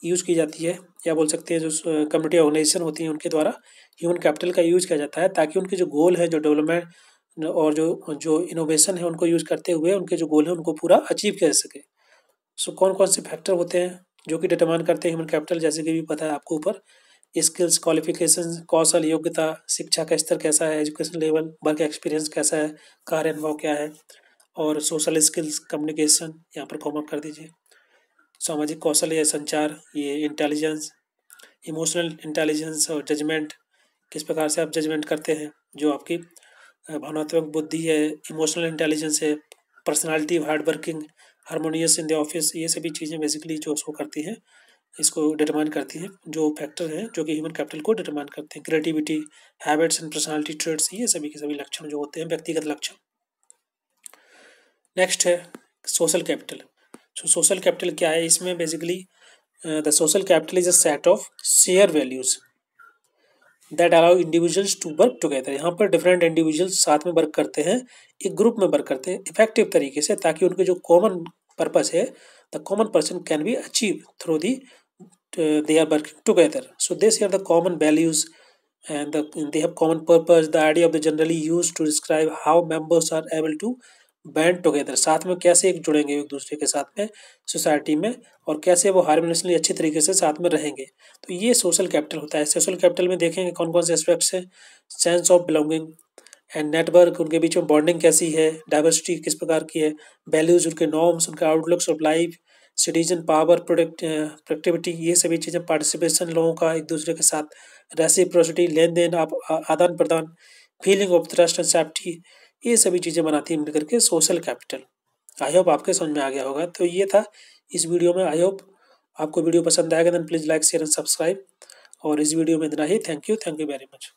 [SPEAKER 1] यूज़ की जाती है या बोल सकते हैं जो कम्युनिटी uh, ऑर्गेनाइजेशन होती हैं उनके द्वारा ह्यूमन कैपिटल का यूज किया जाता है ताकि उनके जो गोल है जो डेवलपमेंट और जो जो इनोवेशन है उनको यूज करते हुए उनके जो गोल है उनको पूरा अचीव कर सके सो so, कौन कौन से फैक्टर होते हैं जो कि डिटरमाइन करते हैं ह्यूमन कैपिटल जैसे कि भी पता है आपको ऊपर स्किल्स क्वालिफिकेशन कौशल योग्यता शिक्षा का स्तर कैसा है एजुकेशन लेवल वर्क एक्सपीरियंस कैसा है कार्य अनुभव क्या है और सोशल स्किल्स कम्युनिकेशन यहाँ पर कॉमअप कर दीजिए सामाजिक कौशल या संचार ये इंटेलिजेंस इमोशनल इंटेलिजेंस और जजमेंट किस प्रकार से आप जजमेंट करते हैं जो आपकी भावनात्मक बुद्धि है इमोशनल इंटेलिजेंस है personality hard working harmonious in the office ये सभी चीज़ें बेसिकली जो उसको करती हैं इसको डिटरमाइन करती हैं जो फैक्टर हैं जो कि ह्यूमन कैपिटल को डिटरमाइन करते हैं creativity habits and personality traits ये सभी के सभी लक्षण जो होते हैं व्यक्तिगत लक्षण नेक्स्ट है social capital so social capital क्या है इसमें basically the social capital is a set of share values that allow individuals to work together यहाँ पर डिफरेंट इंडिविजुअल्स साथ में वर्क करते हैं एक ग्रुप में वर्क करते हैं इफेक्टिव तरीके से ताकि उनके जो कॉमन पर्पस है the common person can be achieve through the they are working together so this are the common values and they have common purpose the idea of the generally use to describe how members are able to band together साथ में कैसे एक जुड़ेंगे एक दूसरे के साथ में सोसाइटी में और कैसे वो हारमोनियसली अच्छे तरीके से साथ में रहेंगे तो ये सोशल कैपिटल होता है सोशल कैपिटल में देखेंगे कौन कौन से एस्पेक्ट्स हैं sense of belonging and network उनके बीच में बॉन्डिंग कैसी है डाइवर्सिटी किस प्रकार की है वैल्यूज उनके नॉर्म्स उनके outlooks of life citizen power product productivity ये सभी चीज़ें पार्टिसिपेशन लोगों का एक दूसरे के साथ रेसिप्रोसिटी लेन देन आप आदान प्रदान feeling of trust and safety ये सभी चीज़ें बनाती है मिल करके सोशल कैपिटल आई होप आपके समझ में आ गया होगा तो ये था इस वीडियो में आई होप आपको वीडियो पसंद आएगा then please like share and subscribe और इस वीडियो में इतना ही thank you thank you very much